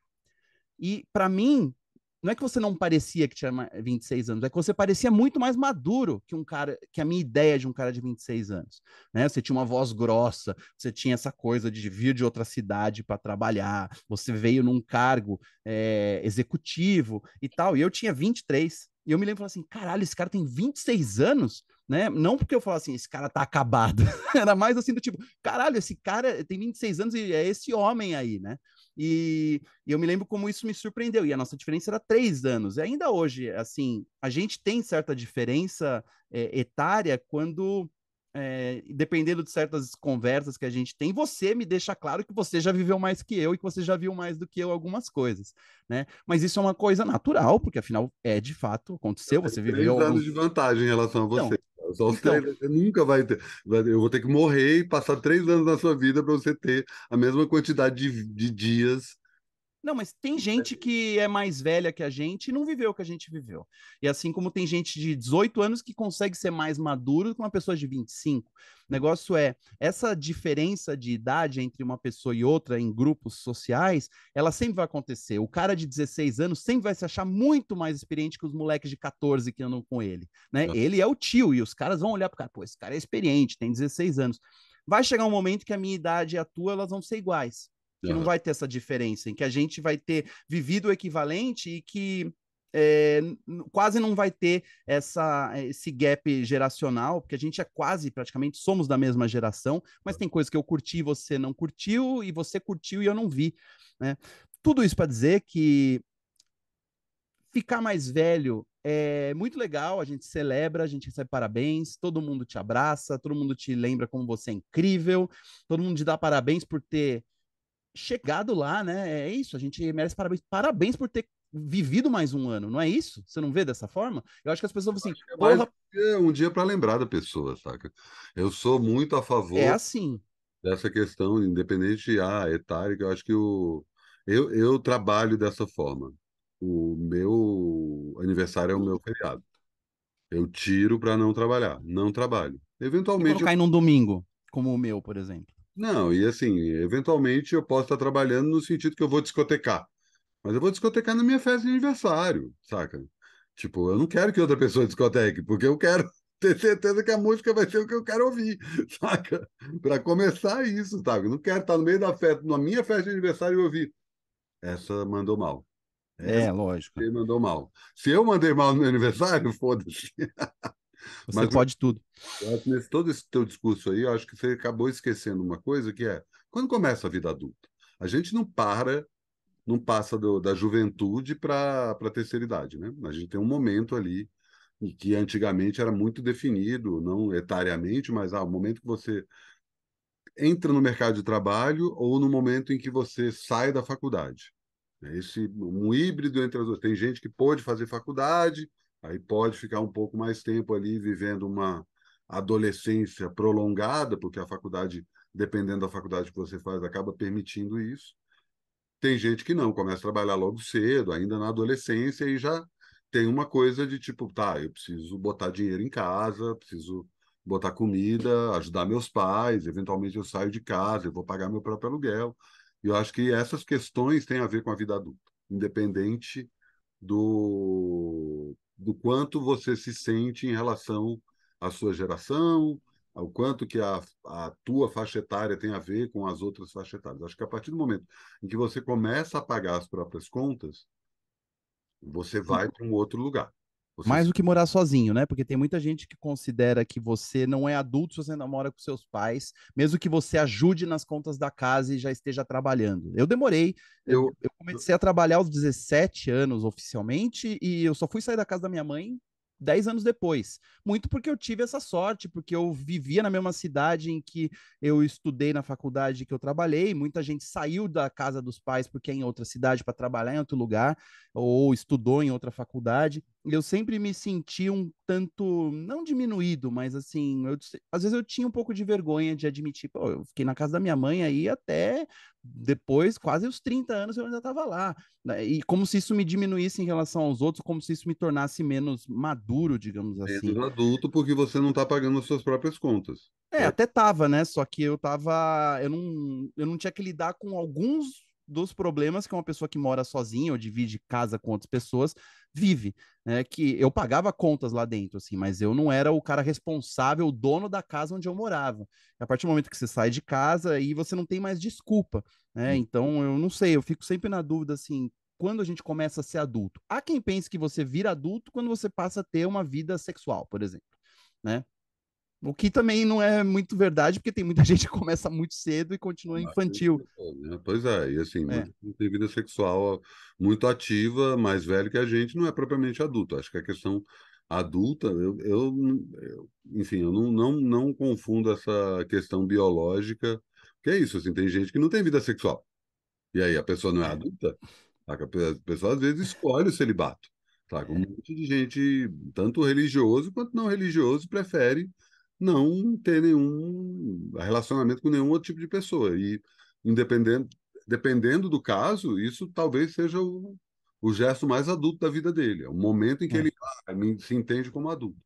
[SPEAKER 2] E para mim, não é que você não parecia que tinha 26 anos, é que você parecia muito mais maduro que um cara, que a minha ideia de um cara de 26 anos, né? Você tinha uma voz grossa, você tinha essa coisa de vir de outra cidade para trabalhar, você veio num cargo é, executivo e tal, e eu tinha 23. E eu me lembro assim, caralho, esse cara tem 26 anos? né? Não porque eu falo assim, esse cara tá acabado. Era mais assim do tipo, caralho, esse cara tem 26 anos e é esse homem aí, né? E, e eu me lembro como isso me surpreendeu. E a nossa diferença era três anos. E ainda hoje, assim, a gente tem certa diferença é, etária quando é, dependendo de certas conversas que a gente tem, você me deixa claro que você já viveu mais que eu e que você já viu mais do que eu algumas coisas, né? Mas isso é uma coisa natural, porque afinal é de fato aconteceu, então, você viveu. anos de
[SPEAKER 1] vantagem em relação a então, você. Então, só os então, três, você nunca vai ter. Eu vou ter que morrer e passar três anos na sua vida para você ter a mesma quantidade de, de dias
[SPEAKER 2] não, mas tem gente que é mais velha que a gente e não viveu o que a gente viveu. E assim como tem gente de 18 anos que consegue ser mais maduro que uma pessoa de 25. O negócio é, essa diferença de idade entre uma pessoa e outra em grupos sociais, ela sempre vai acontecer. O cara de 16 anos sempre vai se achar muito mais experiente que os moleques de 14 que andam com ele, né? Ele é o tio e os caras vão olhar pro cara, pô, esse cara é experiente, tem 16 anos. Vai chegar um momento que a minha idade e a tua, elas vão ser iguais que uhum. não vai ter essa diferença, em que a gente vai ter vivido o equivalente e que é, quase não vai ter essa, esse gap geracional, porque a gente é quase, praticamente, somos da mesma geração, mas tem coisas que eu curti e você não curtiu, e você curtiu e eu não vi. Né? Tudo isso para dizer que ficar mais velho é muito legal, a gente celebra, a gente recebe parabéns, todo mundo te abraça, todo mundo te lembra como você é incrível, todo mundo te dá parabéns por ter chegado lá, né? É isso, a gente merece parabéns. Parabéns por ter vivido mais um ano, não é isso? Você não vê dessa forma? Eu acho que as pessoas assim, é porra...
[SPEAKER 1] é um dia para lembrar da pessoa, saca? Eu sou muito a é favor. É assim. Dessa questão, independente de ah, etária, que eu acho que o eu, eu trabalho dessa forma. O meu aniversário é o meu feriado. Eu tiro para não trabalhar, não trabalho.
[SPEAKER 2] Eventualmente. cai eu... num domingo, como o meu, por exemplo.
[SPEAKER 1] Não, e assim, eventualmente eu posso estar trabalhando no sentido que eu vou discotecar. Mas eu vou discotecar na minha festa de aniversário, saca? Tipo, eu não quero que outra pessoa discoteque, porque eu quero ter certeza que a música vai ser o que eu quero ouvir, saca? Para começar isso, saca? Eu não quero estar no meio da festa, na minha festa de aniversário e ouvir. Essa mandou mal. É, essa é, lógico. Você mandou mal. Se eu mandei mal no meu aniversário, foda-se. Você Mas pode tudo. nesse, todo esse teu discurso aí, eu acho que você acabou esquecendo uma coisa que é quando começa a vida adulta, a gente não para, não passa do, da juventude para a terceira idade, né? A gente tem um momento ali que antigamente era muito definido, não etariamente, mas ah, o momento que você entra no mercado de trabalho ou no momento em que você sai da faculdade. É esse um híbrido entre as duas. Tem gente que pode fazer faculdade, Aí pode ficar um pouco mais tempo ali vivendo uma adolescência prolongada, porque a faculdade, dependendo da faculdade que você faz, acaba permitindo isso. Tem gente que não, começa a trabalhar logo cedo, ainda na adolescência, e já tem uma coisa de tipo, tá, eu preciso botar dinheiro em casa, preciso botar comida, ajudar meus pais, eventualmente eu saio de casa, eu vou pagar meu próprio aluguel. E eu acho que essas questões têm a ver com a vida adulta, independente do, do quanto você se sente em relação à sua geração, ao quanto que a, a tua faixa etária tem a ver com as outras faixas etárias. Acho que a partir do momento em que você começa a pagar as próprias contas, você vai
[SPEAKER 2] para um outro lugar. Você... Mais do que morar sozinho, né? Porque tem muita gente que considera que você não é adulto se você não mora com seus pais, mesmo que você ajude nas contas da casa e já esteja trabalhando. Eu demorei, eu, eu comecei a trabalhar aos 17 anos oficialmente e eu só fui sair da casa da minha mãe 10 anos depois. Muito porque eu tive essa sorte, porque eu vivia na mesma cidade em que eu estudei na faculdade que eu trabalhei, muita gente saiu da casa dos pais porque é em outra cidade para trabalhar em outro lugar, ou estudou em outra faculdade eu sempre me senti um tanto, não diminuído, mas assim, eu, às vezes eu tinha um pouco de vergonha de admitir, pô, eu fiquei na casa da minha mãe aí até depois, quase os 30 anos eu ainda estava lá, né, e como se isso me diminuísse em relação aos outros, como se isso me tornasse menos maduro, digamos assim.
[SPEAKER 1] Menos adulto, porque você não está pagando as suas próprias contas.
[SPEAKER 2] É, é, até tava, né, só que eu tava, eu não, eu não tinha que lidar com alguns dos problemas que uma pessoa que mora sozinha ou divide casa com outras pessoas vive, né? Que eu pagava contas lá dentro, assim, mas eu não era o cara responsável, o dono da casa onde eu morava. E a partir do momento que você sai de casa, aí você não tem mais desculpa, né? Então, eu não sei, eu fico sempre na dúvida, assim, quando a gente começa a ser adulto. Há quem pense que você vira adulto quando você passa a ter uma vida sexual, por exemplo, né? O que também não é muito verdade, porque tem muita gente que começa muito cedo e continua infantil.
[SPEAKER 1] Né? Pois é, e assim, é. tem vida sexual muito ativa, mais velho que a gente, não é propriamente adulto. Acho que a questão adulta, eu, eu, eu enfim, eu não, não, não confundo essa questão biológica, que é isso, assim, tem gente que não tem vida sexual. E aí, a pessoa não é adulta? A pessoa, às vezes, escolhe o celibato. Tá? Um monte de gente, tanto religioso quanto não religioso, prefere não ter nenhum relacionamento com nenhum outro tipo de pessoa. E independendo, dependendo do caso, isso talvez seja o, o gesto mais adulto da vida dele.
[SPEAKER 2] É o momento em que é. ele ah, se entende como adulto.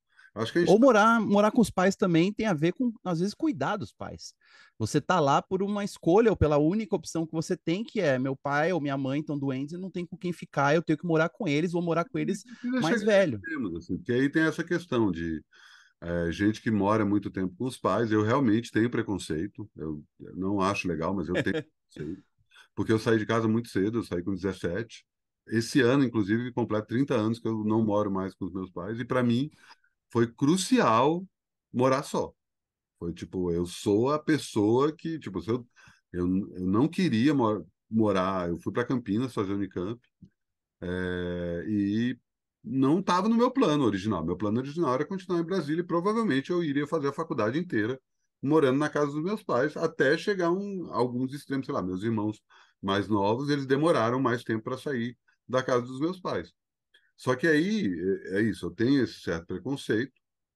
[SPEAKER 2] Gente... Ou tá morar, morar com os pais também tem a ver com, às vezes, cuidar dos pais. Você tá lá por uma escolha ou pela única opção que você tem, que é meu pai ou minha mãe estão doentes e não tem com quem ficar, eu tenho que morar com eles, vou morar com eles mais velho.
[SPEAKER 1] Temas, assim, aí tem essa questão de é, gente que mora muito tempo com os pais. Eu realmente tenho preconceito, eu, eu não acho legal, mas eu tenho preconceito. Porque eu saí de casa muito cedo, eu saí com 17. Esse ano, inclusive, completo 30 anos que eu não moro mais com os meus pais. E para mim foi crucial morar só. Foi tipo, eu sou a pessoa que, tipo, se eu, eu, eu não queria mor morar. Eu fui para Campinas fazer Unicamp. É, e não estava no meu plano original. Meu plano original era continuar em Brasília e provavelmente eu iria fazer a faculdade inteira morando na casa dos meus pais até chegar um, alguns extremos, sei lá, meus irmãos mais novos, eles demoraram mais tempo para sair da casa dos meus pais. Só que aí é, é isso, eu tenho esse certo preconceito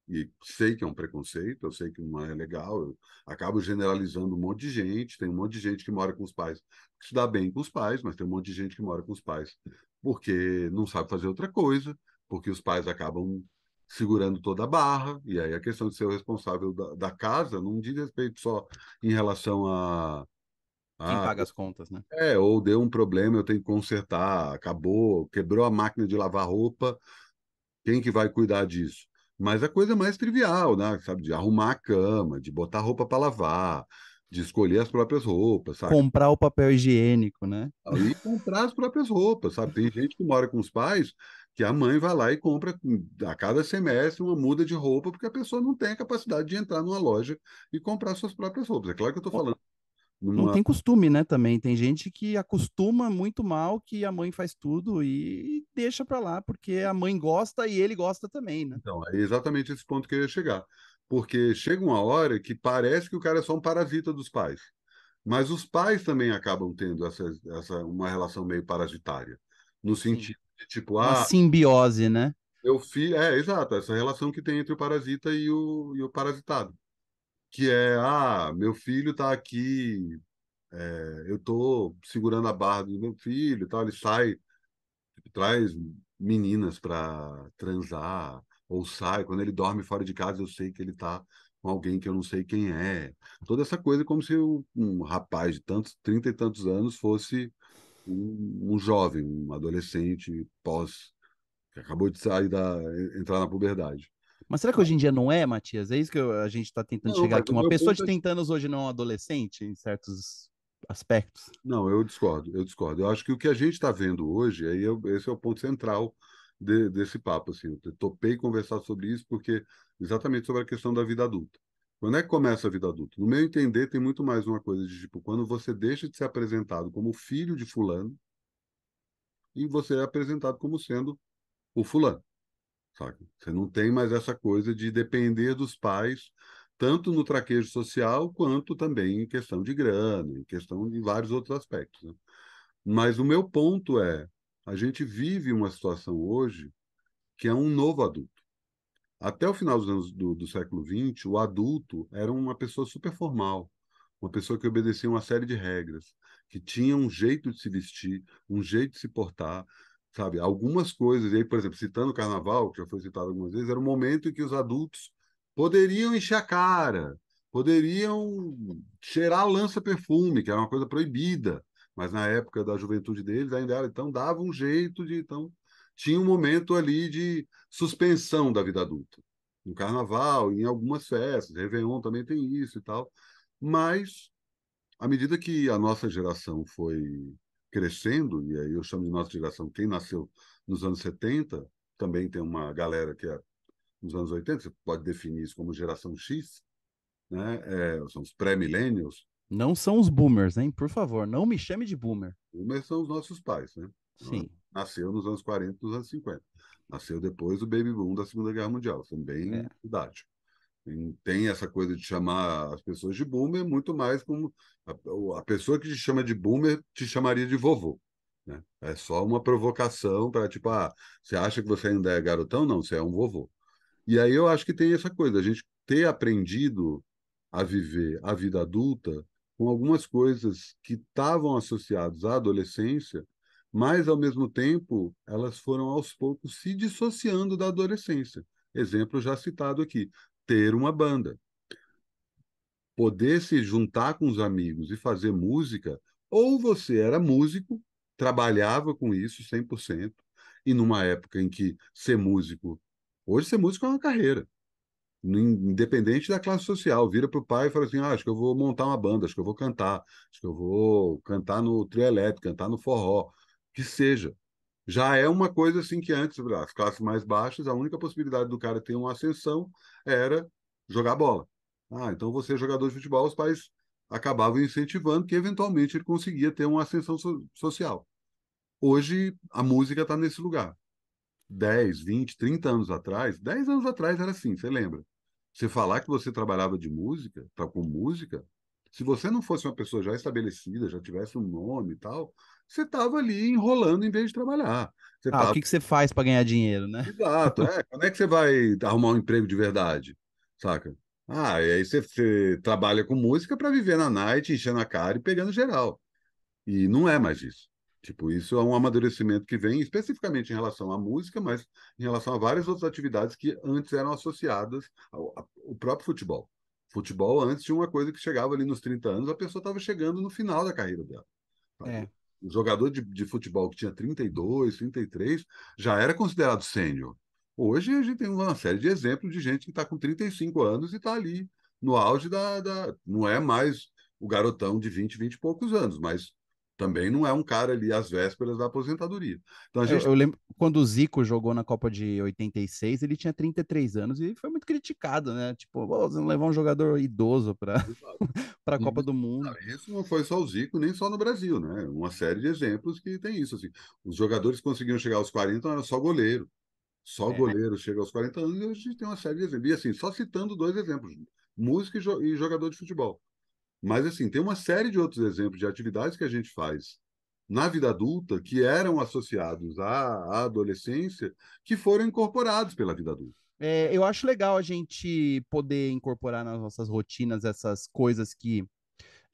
[SPEAKER 1] e sei que é um preconceito, eu sei que não é legal, eu acabo generalizando um monte de gente, tem um monte de gente que mora com os pais que se dá bem com os pais, mas tem um monte de gente que mora com os pais porque não sabe fazer outra coisa, porque os pais acabam segurando toda a barra, e aí a questão de ser o responsável da, da casa não diz respeito só em relação a, a. Quem paga as contas, né? É, ou deu um problema, eu tenho que consertar, acabou, quebrou a máquina de lavar roupa, quem que vai cuidar disso? Mas a coisa é mais trivial, né? Sabe, de arrumar a cama, de botar roupa para lavar, de escolher as próprias roupas, sabe? Comprar
[SPEAKER 2] o papel higiênico, né?
[SPEAKER 1] E comprar as próprias roupas, sabe? Tem gente que mora com os pais que a mãe vai lá e compra a cada semestre uma muda de roupa, porque a pessoa não tem a capacidade de entrar numa loja e comprar suas próprias roupas. É claro que eu estou falando.
[SPEAKER 2] Numa... Não tem costume, né? Também tem gente que acostuma muito mal que a mãe faz tudo e deixa para lá, porque a mãe gosta e ele gosta também, né?
[SPEAKER 1] Então, é exatamente esse ponto que eu ia chegar. Porque chega uma hora que parece que o cara é só um parasita dos pais. Mas os pais também acabam tendo essa, essa uma relação meio parasitária. No sentido Sim. de, tipo, uma ah.
[SPEAKER 2] simbiose,
[SPEAKER 1] né? eu filho. É, exato, essa relação que tem entre o parasita e o, e o parasitado. Que é, ah, meu filho está aqui, é, eu estou segurando a barra do meu filho e tal, ele sai, tipo, traz meninas para transar, ou sai, quando ele dorme fora de casa, eu sei que ele está com alguém que eu não sei quem é. Toda essa coisa é como se eu, um rapaz de tantos, trinta e tantos anos fosse um, um jovem, um adolescente pós que
[SPEAKER 2] acabou de sair da entrar na puberdade. Mas será que hoje em dia não é, Matias? É isso que a gente está tentando não, chegar aqui. Uma pessoa de 30 é anos hoje não é um adolescente em certos aspectos?
[SPEAKER 1] Não, eu discordo, eu discordo. Eu acho que o que a gente está vendo hoje, aí eu, esse é o ponto central de, desse papo. Assim, eu topei conversar sobre isso porque exatamente sobre a questão da vida adulta. Quando é que começa a vida adulta? No meu entender, tem muito mais uma coisa de tipo, quando você deixa de ser apresentado como filho de fulano e você é apresentado como sendo o fulano. Você não tem mais essa coisa de depender dos pais, tanto no traquejo social, quanto também em questão de grana, em questão de vários outros aspectos. Né? Mas o meu ponto é, a gente vive uma situação hoje que é um novo adulto. Até o final dos anos do, do século XX, o adulto era uma pessoa super formal, uma pessoa que obedecia uma série de regras, que tinha um jeito de se vestir, um jeito de se portar, sabe? Algumas coisas, e aí, por exemplo, citando o carnaval, que já foi citado algumas vezes, era o um momento em que os adultos poderiam encher a cara, poderiam cheirar lança-perfume, que era uma coisa proibida. Mas na época da juventude deles, ainda era, então dava um jeito de. Então, tinha um momento ali de suspensão da vida adulta. No carnaval, em algumas festas, Réveillon também tem isso e tal. Mas, à medida que a nossa geração foi crescendo, e aí eu chamo de nossa geração quem nasceu nos anos 70, também tem uma galera que é nos anos 80, você pode definir isso como geração X, né? É, são os pré-millennials, não são os boomers, hein? Por favor, não me chame de boomer. Boomers são os nossos pais, né? Sim. Nasceu nos anos 40, nos anos 50. Nasceu depois do baby boom da Segunda Guerra Mundial, também é. idade. Tem essa coisa de chamar as pessoas de boomer muito mais como a, a pessoa que te chama de boomer te chamaria de vovô. Né? É só uma provocação para, tipo, ah, você acha que você ainda é garotão? Não, você é um vovô. E aí eu acho que tem essa coisa, a gente ter aprendido a viver a vida adulta com algumas coisas que estavam associadas à adolescência, mas, ao mesmo tempo, elas foram aos poucos se dissociando da adolescência. Exemplo já citado aqui: ter uma banda. Poder se juntar com os amigos e fazer música, ou você era músico, trabalhava com isso 100%, e numa época em que ser músico. Hoje, ser músico é uma carreira independente da classe social, vira para o pai e fala assim: ah, acho que eu vou montar uma banda, acho que eu vou cantar, acho que eu vou cantar no trio elétrico, cantar no forró, que seja. Já é uma coisa assim que antes, as classes mais baixas, a única possibilidade do cara ter uma ascensão era jogar bola. Ah, então você é jogador de futebol, os pais acabavam incentivando que eventualmente ele conseguia ter uma ascensão so social. Hoje a música está nesse lugar. 10, 20, 30 anos atrás, 10 anos atrás era assim, você lembra? Você falar que você trabalhava de música, tá com música, se você não fosse uma pessoa já estabelecida, já tivesse um nome e tal, você tava ali enrolando em vez de trabalhar. Você ah, tava... o que, que
[SPEAKER 2] você faz para ganhar dinheiro, né?
[SPEAKER 1] Exato, é. Quando é que você vai arrumar um emprego de verdade, saca? Ah, e aí você, você trabalha com música para viver na night, enchendo a cara e pegando geral. E não é mais isso. Tipo, isso é um amadurecimento que vem especificamente em relação à música, mas em relação a várias outras atividades que antes eram associadas ao, ao próprio futebol. Futebol antes tinha uma coisa que chegava ali nos 30 anos, a pessoa estava chegando no final da carreira dela. É. O jogador de, de futebol que tinha 32, 33, já era considerado sênior. Hoje a gente tem uma série de exemplos de gente que está com 35 anos e está ali no auge da, da. Não é mais o garotão de 20, 20 e poucos anos, mas também não é um cara ali às vésperas da aposentadoria. Então, gente... eu, eu, lembro
[SPEAKER 2] quando o Zico jogou na Copa de 86, ele tinha 33 anos e foi muito criticado, né? Tipo, oh, você não levar um jogador idoso para a Copa do Mundo. Isso não foi só o Zico, nem só no Brasil, né?
[SPEAKER 1] Uma série de exemplos que tem isso. Assim. Os jogadores conseguiram chegar aos 40, então era só goleiro. Só é. goleiro chega aos 40 anos e a gente tem uma série de exemplos. E assim, só citando dois exemplos: música e jogador de futebol. Mas, assim, tem uma série de outros exemplos de atividades que a gente faz na vida adulta que eram associados à, à adolescência que foram incorporados pela vida adulta.
[SPEAKER 2] É, eu acho legal a gente poder incorporar nas nossas rotinas essas coisas que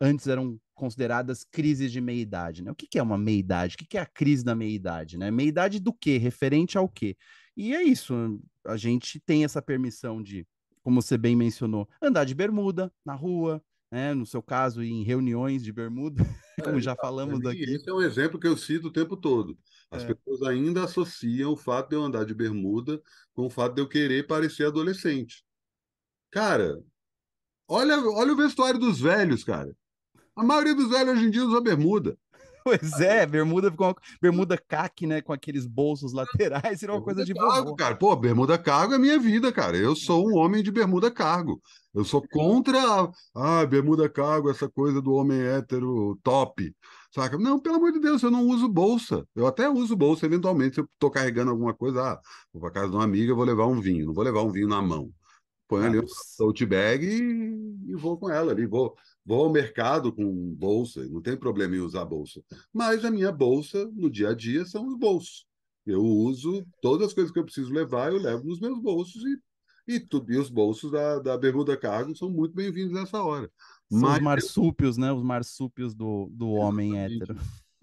[SPEAKER 2] antes eram consideradas crises de meia-idade, né? O que, que é uma meia-idade? O que, que é a crise da meia-idade, né? Meia-idade do quê? Referente ao quê? E é isso, a gente tem essa permissão de, como você bem mencionou, andar de bermuda na rua, né, no seu caso, em reuniões de bermuda, como já é, falamos é, aqui. Esse é um exemplo que eu cito o tempo todo. As é.
[SPEAKER 1] pessoas ainda associam o fato de eu andar de bermuda com o fato de eu querer parecer adolescente. Cara, olha, olha o vestuário dos velhos, cara. A maioria dos velhos hoje em dia usa bermuda.
[SPEAKER 2] Pois é, bermuda ficou uma, hum. bermuda caque, né? Com aqueles bolsos laterais, era uma coisa de cargo,
[SPEAKER 1] vovô. cara. Pô, bermuda cargo é minha vida, cara. Eu sou um homem de bermuda cargo. Eu sou contra a ah, bermuda cargo, essa coisa do homem hétero top. Saca? Não, pelo amor de Deus, eu não uso bolsa. Eu até uso bolsa eventualmente. Se eu tô carregando alguma coisa, ah, vou pra casa de uma amiga, vou levar um vinho. Não vou levar um vinho na mão. Põe ali o tote bag e, e vou com ela ali. Vou Vou ao mercado com bolsa, não tem problema em usar bolsa. Mas a minha bolsa, no dia a dia, são os bolsos. Eu uso todas as coisas que eu preciso levar, eu levo nos meus bolsos e, e, tu, e os bolsos da, da bermuda cargo são muito bem-vindos nessa hora. São Mas, os é marsúpios,
[SPEAKER 2] né? Os marsúpios do, do homem hétero.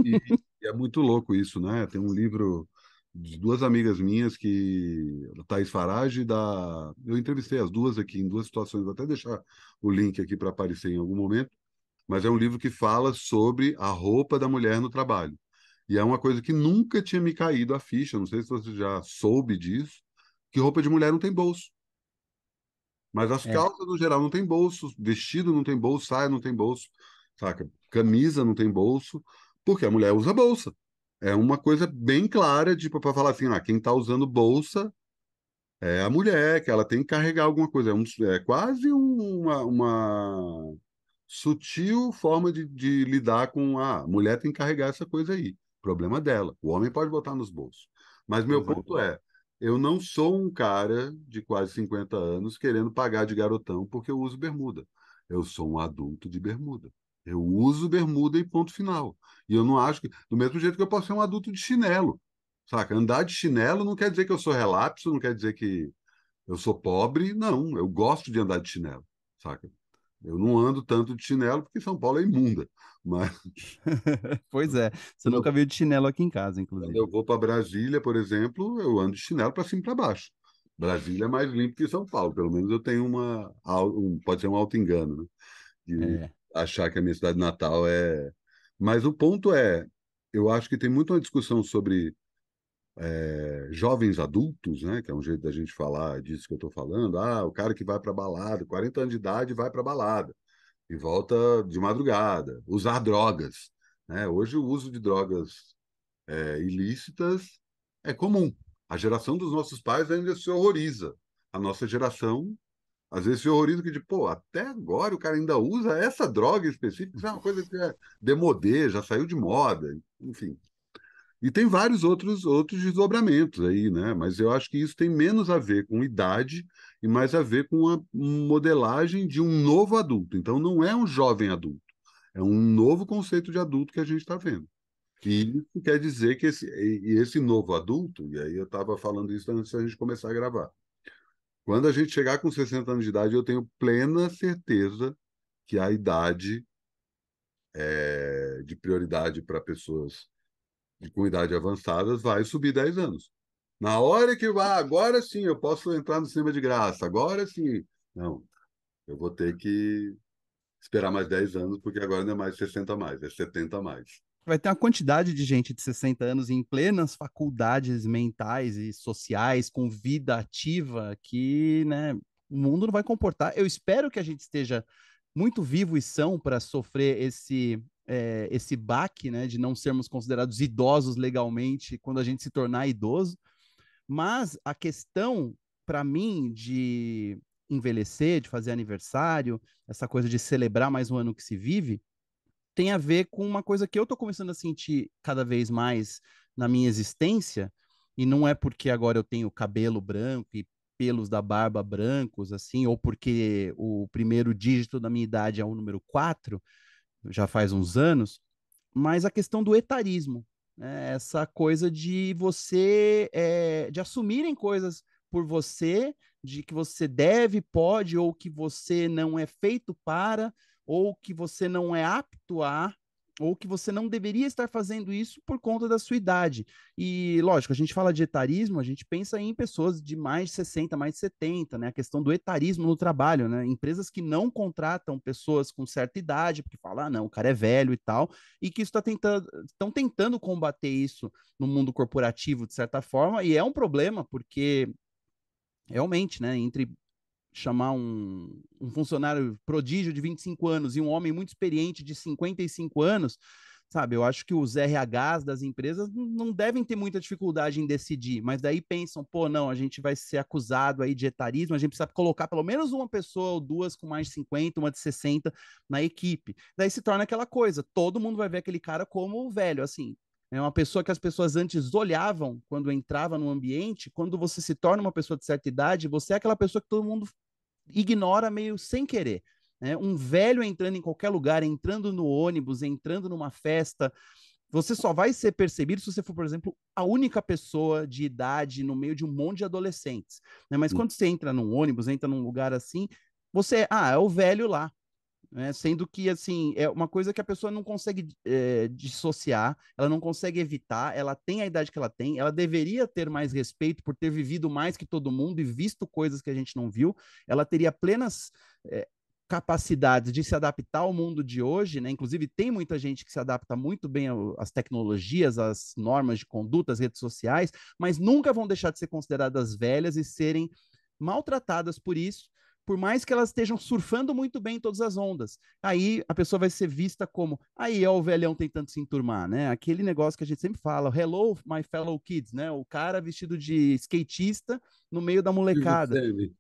[SPEAKER 1] E, e é muito louco isso, né? Tem um livro de duas amigas minhas que da Thaís Farage da eu entrevistei as duas aqui em duas situações vou até deixar o link aqui para aparecer em algum momento mas é um livro que fala sobre a roupa da mulher no trabalho e é uma coisa que nunca tinha me caído a ficha não sei se você já soube disso que roupa de mulher não tem bolso mas as é. calças no geral não tem bolso vestido não tem bolso saia não tem bolso saca camisa não tem bolso porque a mulher usa bolsa é uma coisa bem clara, de tipo, para falar assim, ah, quem está usando bolsa é a mulher, que ela tem que carregar alguma coisa. É, um, é quase uma, uma sutil forma de, de lidar com ah, a mulher tem que carregar essa coisa aí. Problema dela. O homem pode botar nos bolsos. Mas meu Exato. ponto é, eu não sou um cara de quase 50 anos querendo pagar de garotão porque eu uso bermuda. Eu sou um adulto de bermuda. Eu uso bermuda e ponto final. E eu não acho que. Do mesmo jeito que eu posso ser um adulto de chinelo. Saca? Andar de chinelo não quer dizer que eu sou relapso, não quer dizer que eu sou pobre. Não, eu gosto de andar de chinelo. Saca? Eu não ando tanto de chinelo porque São Paulo é imunda. Mas... pois é. Você eu... nunca viu de chinelo aqui em casa, inclusive. Quando eu vou para Brasília, por exemplo, eu ando de chinelo para cima e para baixo. Brasília é mais limpo que São Paulo, pelo menos eu tenho uma. pode ser um auto-engano, né? é achar que a minha cidade natal é. Mas o ponto é, eu acho que tem muito uma discussão sobre é, jovens adultos, né? Que é um jeito da gente falar disso que eu estou falando. Ah, o cara que vai para balada, 40 anos de idade, vai para balada e volta de madrugada. Usar drogas, né? Hoje o uso de drogas é, ilícitas é comum. A geração dos nossos pais ainda se horroriza. A nossa geração às vezes se horroriza que, de, pô, até agora o cara ainda usa essa droga específica, isso é uma coisa que é demodê, já saiu de moda, enfim. E tem vários outros, outros desdobramentos aí, né? Mas eu acho que isso tem menos a ver com idade e mais a ver com a modelagem de um novo adulto. Então não é um jovem adulto, é um novo conceito de adulto que a gente está vendo. E isso quer dizer que esse, esse novo adulto, e aí eu estava falando isso antes da gente começar a gravar, quando a gente chegar com 60 anos de idade, eu tenho plena certeza que a idade é, de prioridade para pessoas com idade avançadas vai subir 10 anos. Na hora que vai, ah, agora sim eu posso entrar no cinema de graça, agora sim. Não, eu vou ter que esperar mais 10 anos, porque agora não é mais 60 a mais, é 70 a mais
[SPEAKER 2] vai ter uma quantidade de gente de 60 anos em plenas faculdades mentais e sociais, com vida ativa, que né, o mundo não vai comportar. Eu espero que a gente esteja muito vivo e são para sofrer esse é, esse baque né, de não sermos considerados idosos legalmente quando a gente se tornar idoso. Mas a questão, para mim, de envelhecer, de fazer aniversário, essa coisa de celebrar mais um ano que se vive, tem a ver com uma coisa que eu estou começando a sentir cada vez mais na minha existência, e não é porque agora eu tenho cabelo branco e pelos da barba brancos, assim, ou porque o primeiro dígito da minha idade é o número 4, já faz uns anos, mas a questão do etarismo, né? essa coisa de você, é, de assumirem coisas por você, de que você deve, pode, ou que você não é feito para, ou que você não é apto a ou que você não deveria estar fazendo isso por conta da sua idade. E, lógico, a gente fala de etarismo, a gente pensa em pessoas de mais de 60, mais de 70, né? A questão do etarismo no trabalho, né? Empresas que não contratam pessoas com certa idade, porque falam, ah, não, o cara é velho e tal, e que está tentando, estão tentando combater isso no mundo corporativo, de certa forma, e é um problema, porque realmente, né, entre chamar um, um, funcionário prodígio de 25 anos e um homem muito experiente de 55 anos, sabe? Eu acho que os RHs das empresas não devem ter muita dificuldade em decidir, mas daí pensam, pô, não, a gente vai ser acusado aí de etarismo, a gente precisa colocar pelo menos uma pessoa ou duas com mais de 50, uma de 60 na equipe. Daí se torna aquela coisa, todo mundo vai ver aquele cara como velho, assim, é uma pessoa que as pessoas antes olhavam quando entrava no ambiente. Quando você se torna uma pessoa de certa idade, você é aquela pessoa que todo mundo ignora meio sem querer. Né? Um velho entrando em qualquer lugar, entrando no ônibus, entrando numa festa. Você só vai ser percebido se você for, por exemplo, a única pessoa de idade no meio de um monte de adolescentes. Né? Mas hum. quando você entra num ônibus, entra num lugar assim, você, é, ah, é o velho lá né? Sendo que, assim, é uma coisa que a pessoa não consegue é, dissociar, ela não consegue evitar, ela tem a idade que ela tem, ela deveria ter mais respeito por ter vivido mais que todo mundo e visto coisas que a gente não viu, ela teria plenas. É, capacidades de se adaptar ao mundo de hoje, né? Inclusive tem muita gente que se adapta muito bem às tecnologias, às normas de conduta, às redes sociais, mas nunca vão deixar de ser consideradas velhas e serem maltratadas por isso por mais que elas estejam surfando muito bem todas as ondas. Aí a pessoa vai ser vista como, aí é o velhão tentando se enturmar, né? Aquele negócio que a gente sempre fala, hello my fellow kids, né? O cara vestido de skatista no meio da molecada. Steve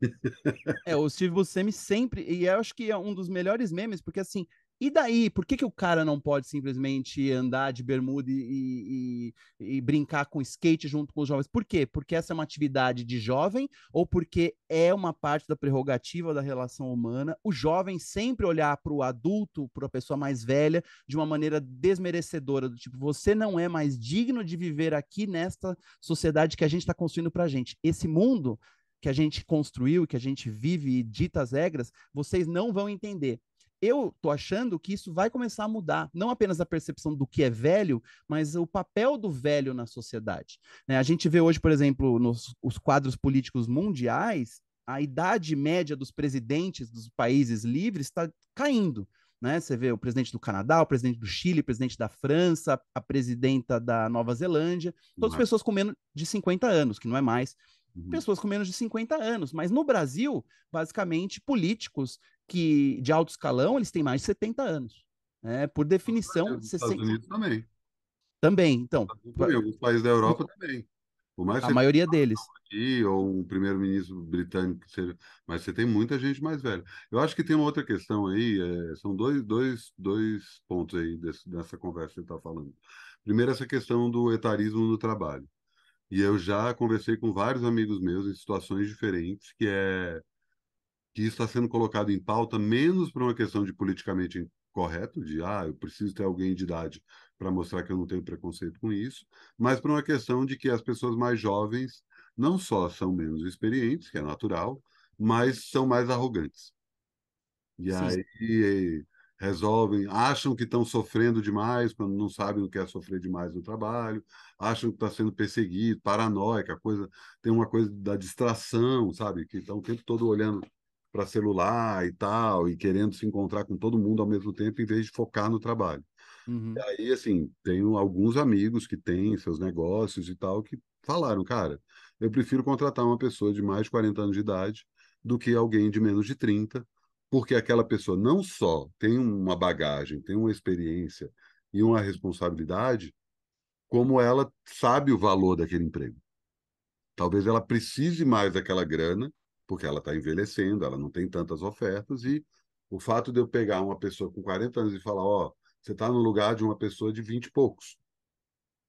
[SPEAKER 2] é, o Steve Buscemi sempre, e eu acho que é um dos melhores memes, porque assim, e daí, por que, que o cara não pode simplesmente andar de bermuda e, e, e, brincar com skate junto com os jovens? Por quê? Porque essa é uma atividade de jovem ou porque é uma parte da prerrogativa da relação humana o jovem sempre olhar para o adulto, para a pessoa mais velha, de uma maneira desmerecedora, do tipo, você não é mais digno de viver aqui nesta sociedade que a gente está construindo para a gente. Esse mundo que a gente construiu, que a gente vive e dita as regras, vocês não vão entender eu tô achando que isso vai começar a mudar, não apenas a percepção do que é velho, mas o papel do velho na sociedade. Né? A gente vê hoje, por exemplo, nos os quadros políticos mundiais, a idade média dos presidentes dos países livres está caindo. Né? Você vê o presidente do Canadá, o presidente do Chile, o presidente da França, a presidenta da Nova Zelândia, todas uhum. pessoas com menos de 50 anos, que não é mais Uhum. pessoas com menos de 50 anos. Mas no Brasil, basicamente, políticos que de alto escalão, eles têm mais de 70 anos. Né? Por definição... Nos 60... Estados Unidos também. Também, então. Também, alguns
[SPEAKER 1] países da Europa também. a maioria deles. Aqui, ou um primeiro-ministro britânico seja. Mas você tem muita gente mais velha. Eu acho que tem uma outra questão aí, é, são dois, dois, dois pontos aí desse, dessa conversa que você está falando. Primeiro, essa questão do etarismo no trabalho. E eu já conversei com vários amigos meus em situações diferentes, que é que está sendo colocado em pauta menos por uma questão de politicamente correto, de ah, eu preciso ter alguém de idade para mostrar que eu não tenho preconceito com isso, mas por uma questão de que as pessoas mais jovens não só são menos experientes, que é natural, mas são mais arrogantes. E Sim. aí resolvem, acham que estão sofrendo demais quando não sabem o que é sofrer demais no trabalho, acham que está sendo perseguido, paranoica, coisa, tem uma coisa da distração, sabe? Que estão o tempo todo olhando para celular e tal, e querendo se encontrar com todo mundo ao mesmo tempo, em vez de focar no trabalho. Uhum. E aí, assim, tenho alguns amigos que têm seus negócios e tal, que falaram, cara, eu prefiro contratar uma pessoa de mais de 40 anos de idade do que alguém de menos de 30, porque aquela pessoa não só tem uma bagagem, tem uma experiência e uma responsabilidade, como ela sabe o valor daquele emprego. Talvez ela precise mais daquela grana, porque ela está envelhecendo, ela não tem tantas ofertas, e o fato de eu pegar uma pessoa com 40 anos e falar, ó, oh, você está no lugar de uma pessoa de 20 e poucos.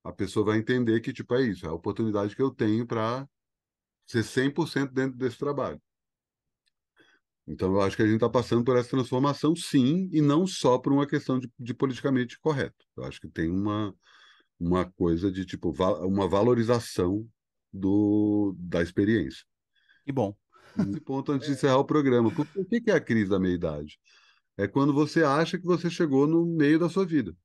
[SPEAKER 1] A pessoa vai entender que, tipo, é isso, é a oportunidade que eu tenho para ser 100% dentro desse trabalho. Então, eu acho que a gente está passando por essa transformação, sim, e não só por uma questão de, de politicamente correto. Eu acho que tem uma, uma coisa de tipo va uma valorização do, da experiência. E bom. Nesse ponto antes de é. encerrar o programa. O que, que é a crise da meia-idade? É quando você acha que você chegou no meio da sua vida.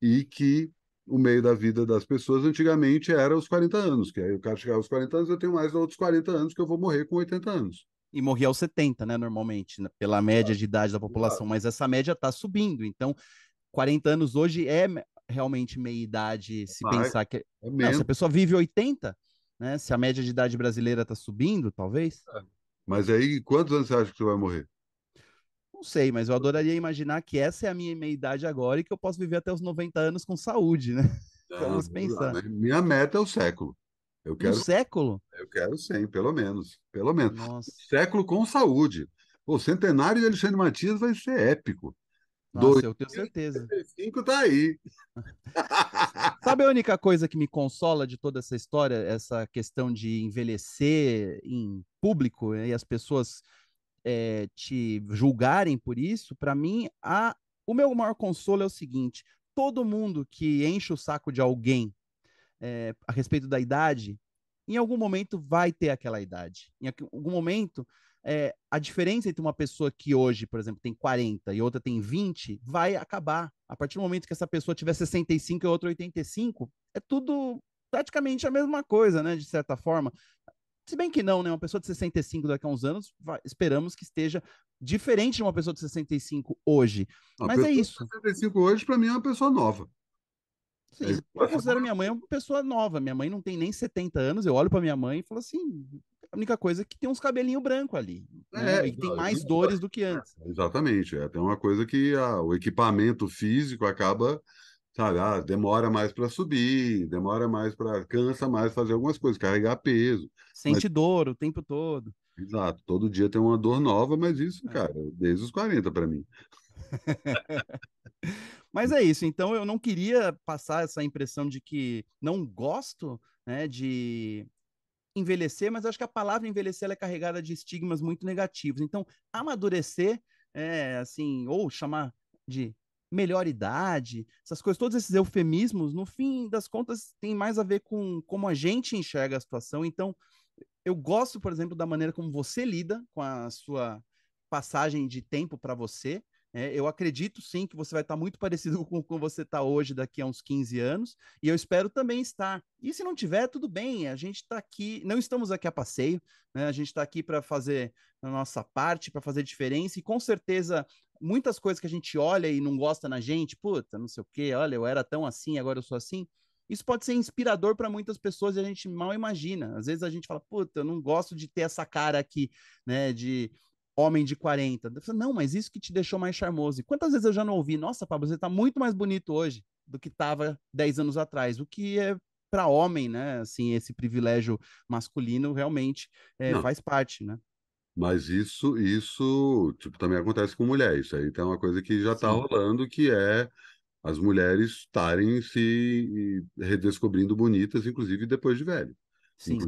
[SPEAKER 1] E que o meio da vida das pessoas antigamente era os 40 anos, que aí o cara chegava aos 40 anos, eu tenho mais
[SPEAKER 2] outros 40 anos que eu vou morrer com 80 anos e morria aos 70, né, normalmente, né, pela média de idade da população, mas essa média está subindo. Então, 40 anos hoje é realmente meia idade, se Vai, pensar que é não, se a pessoa vive 80, né, se a média de idade brasileira está subindo, talvez. É, mas aí, quantos anos você acha que você vai morrer? Não sei, mas eu adoraria imaginar que essa é a minha meia-idade agora e que eu posso viver até os 90 anos com saúde, né?
[SPEAKER 1] É, vamos pensar.
[SPEAKER 2] Né? Minha meta é o século. Eu quero, um século? Eu
[SPEAKER 1] quero sim, pelo menos. Pelo menos. Nossa. Século com saúde. O centenário de Alexandre Matias vai ser épico. Nossa, Dois... eu tenho certeza.
[SPEAKER 2] Cinco tá aí. Sabe a única coisa que me consola de toda essa história, essa questão de envelhecer em público e as pessoas é, te julgarem por isso? Para mim, a... o meu maior consolo é o seguinte: todo mundo que enche o saco de alguém é, a respeito da idade, em algum momento vai ter aquela idade. Em algum momento, é, a diferença entre uma pessoa que hoje, por exemplo, tem 40 e outra tem 20, vai acabar. A partir do momento que essa pessoa tiver 65 e outra 85, é tudo praticamente a mesma coisa, né? De certa forma. Se bem que não, né? Uma pessoa de 65 daqui a uns anos, vai, esperamos que esteja diferente de uma pessoa de 65 hoje. Mas é isso. 65 hoje, para mim, é uma pessoa nova. Sim, eu considero minha mãe uma pessoa nova. Minha mãe não tem nem 70 anos. Eu olho para minha mãe e falo assim: a única coisa é que tem uns cabelinhos branco ali. É, né? e tem então, mais é, dores do que é, antes.
[SPEAKER 1] Exatamente. É, tem uma coisa que a, ah, o equipamento físico acaba, sabe, ah, demora mais para subir, demora mais para. cansa mais fazer algumas coisas, carregar peso. Sente mas...
[SPEAKER 2] dor o tempo todo.
[SPEAKER 1] Exato. Todo dia tem uma dor nova, mas isso, é. cara, desde os 40 para mim.
[SPEAKER 2] Mas é isso, então eu não queria passar essa impressão de que não gosto né, de envelhecer, mas acho que a palavra envelhecer é carregada de estigmas muito negativos. Então, amadurecer, é, assim, ou chamar de melhor idade, essas coisas, todos esses eufemismos, no fim das contas, tem mais a ver com como a gente enxerga a situação. Então, eu gosto, por exemplo, da maneira como você lida com a sua passagem de tempo para você. É, eu acredito sim que você vai estar tá muito parecido com como você está hoje daqui a uns 15 anos, e eu espero também estar. E se não tiver, tudo bem, a gente está aqui, não estamos aqui a passeio, né? a gente está aqui para fazer a nossa parte, para fazer diferença, e com certeza muitas coisas que a gente olha e não gosta na gente, puta, não sei o quê, olha, eu era tão assim, agora eu sou assim. Isso pode ser inspirador para muitas pessoas e a gente mal imagina. Às vezes a gente fala, puta, eu não gosto de ter essa cara aqui, né? De homem de 40. não, mas isso que te deixou mais charmoso. E quantas vezes eu já não ouvi, nossa, Pablo, você está muito mais bonito hoje do que estava 10 anos atrás, o que é para homem, né? Assim, esse privilégio masculino realmente é, faz parte, né?
[SPEAKER 1] Mas isso, isso, tipo, também acontece com mulher. Isso aí tem uma coisa que já está rolando, que é as mulheres estarem se redescobrindo bonitas, inclusive depois de velho. Sim.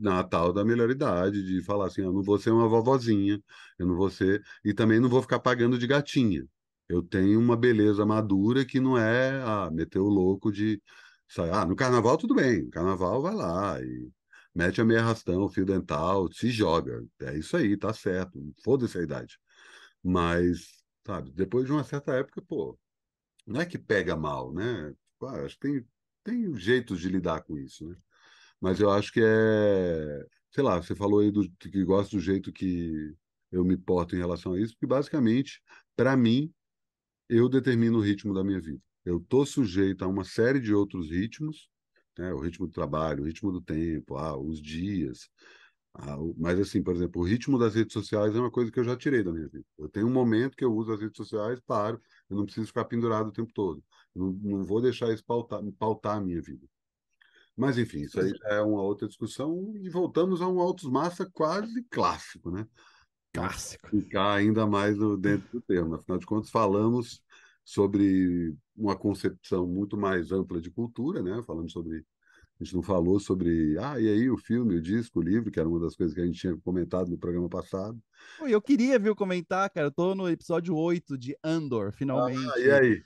[SPEAKER 1] Na da melhor idade, de falar assim, eu não vou ser uma vovozinha, eu não vou ser, e também não vou ficar pagando de gatinha. Eu tenho uma beleza madura que não é, ah, meter o louco de, ah, no carnaval tudo bem, no carnaval vai lá e mete a meia rastão, fio dental, se joga, é isso aí, tá certo, foda-se a idade. Mas, sabe, depois de uma certa época, pô, não é que pega mal, né? Ah, acho que tem, tem jeitos de lidar com isso, né? Mas eu acho que é. Sei lá, você falou aí do, que gosta do jeito que eu me porto em relação a isso, porque basicamente, para mim, eu determino o ritmo da minha vida. Eu estou sujeito a uma série de outros ritmos, né? o ritmo do trabalho, o ritmo do tempo, ah, os dias. Ah, mas, assim, por exemplo, o ritmo das redes sociais é uma coisa que eu já tirei da minha vida. Eu tenho um momento que eu uso as redes sociais, paro, eu não preciso ficar pendurado o tempo todo. Não, não vou deixar isso pautar, pautar a minha vida. Mas, enfim, isso aí é. já é uma outra discussão. E voltamos a um Autos Massa quase clássico, né? Clássico. Ficar ainda mais dentro do tema. Afinal de contas, falamos sobre uma concepção muito mais ampla de cultura, né? Falamos sobre. A gente não falou sobre. Ah, e aí o filme, o disco, o livro, que era uma das coisas que a gente tinha comentado no programa passado.
[SPEAKER 2] Eu queria, viu, comentar, cara. Eu tô no episódio 8 de Andor, ah, finalmente. Ah, e aí?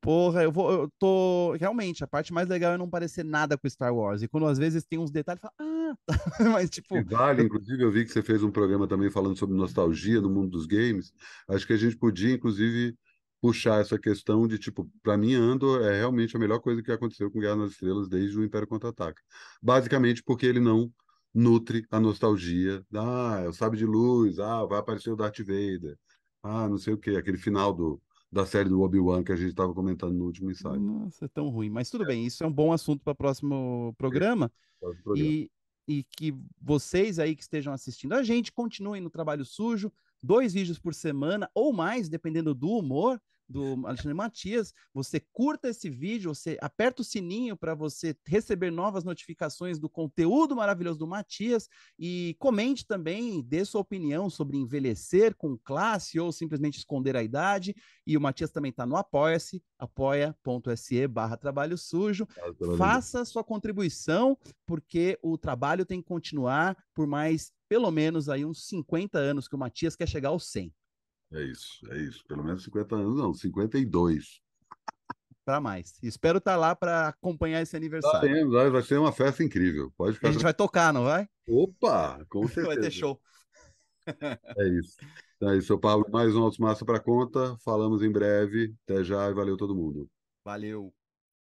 [SPEAKER 2] Porra, eu vou. Eu tô. Realmente, a parte mais legal é não parecer nada com Star Wars. E quando às vezes tem uns detalhes, fala, ah, mas tipo.
[SPEAKER 1] vale, inclusive, eu vi que você fez um programa também falando sobre nostalgia no mundo dos games. Acho que a gente podia, inclusive, puxar essa questão de, tipo, para mim, Andor é realmente a melhor coisa que aconteceu com Guerra nas Estrelas desde o Império Contra-Ataca. Basicamente porque ele não nutre a nostalgia. Ah, eu é Sabe de Luz, ah, vai aparecer o Darth Vader. Ah, não sei o quê, aquele final do da série do Obi-Wan que a gente estava comentando no último ensaio.
[SPEAKER 2] Nossa, é tão ruim. Mas tudo é. bem, isso é um bom assunto para o próximo programa. É. E, e que vocês aí que estejam assistindo a gente continuem no trabalho sujo, dois vídeos por semana ou mais, dependendo do humor do Alexandre Matias. Você curta esse vídeo, você aperta o sininho para você receber novas notificações do conteúdo maravilhoso do Matias e comente também, dê sua opinião sobre envelhecer com classe ou simplesmente esconder a idade. E o Matias também está no Apoia-se, apoia.se barra trabalho sujo. Tá,
[SPEAKER 1] tá, tá, Faça
[SPEAKER 2] sua contribuição, porque o trabalho tem que continuar por mais, pelo menos, aí uns 50 anos que o Matias quer chegar aos 100. É isso,
[SPEAKER 1] é isso. Pelo menos 50 anos, não, 52.
[SPEAKER 2] Para mais. Espero estar tá lá para acompanhar esse tá aniversário.
[SPEAKER 1] Tá, vai ser uma festa incrível. Pode ficar... A gente vai tocar, não vai?
[SPEAKER 2] Opa, com certeza. vai ter show.
[SPEAKER 1] É isso. Então é isso, Paulo. Mais um Alto Massa para conta. Falamos em breve. Até já e valeu todo mundo. Valeu.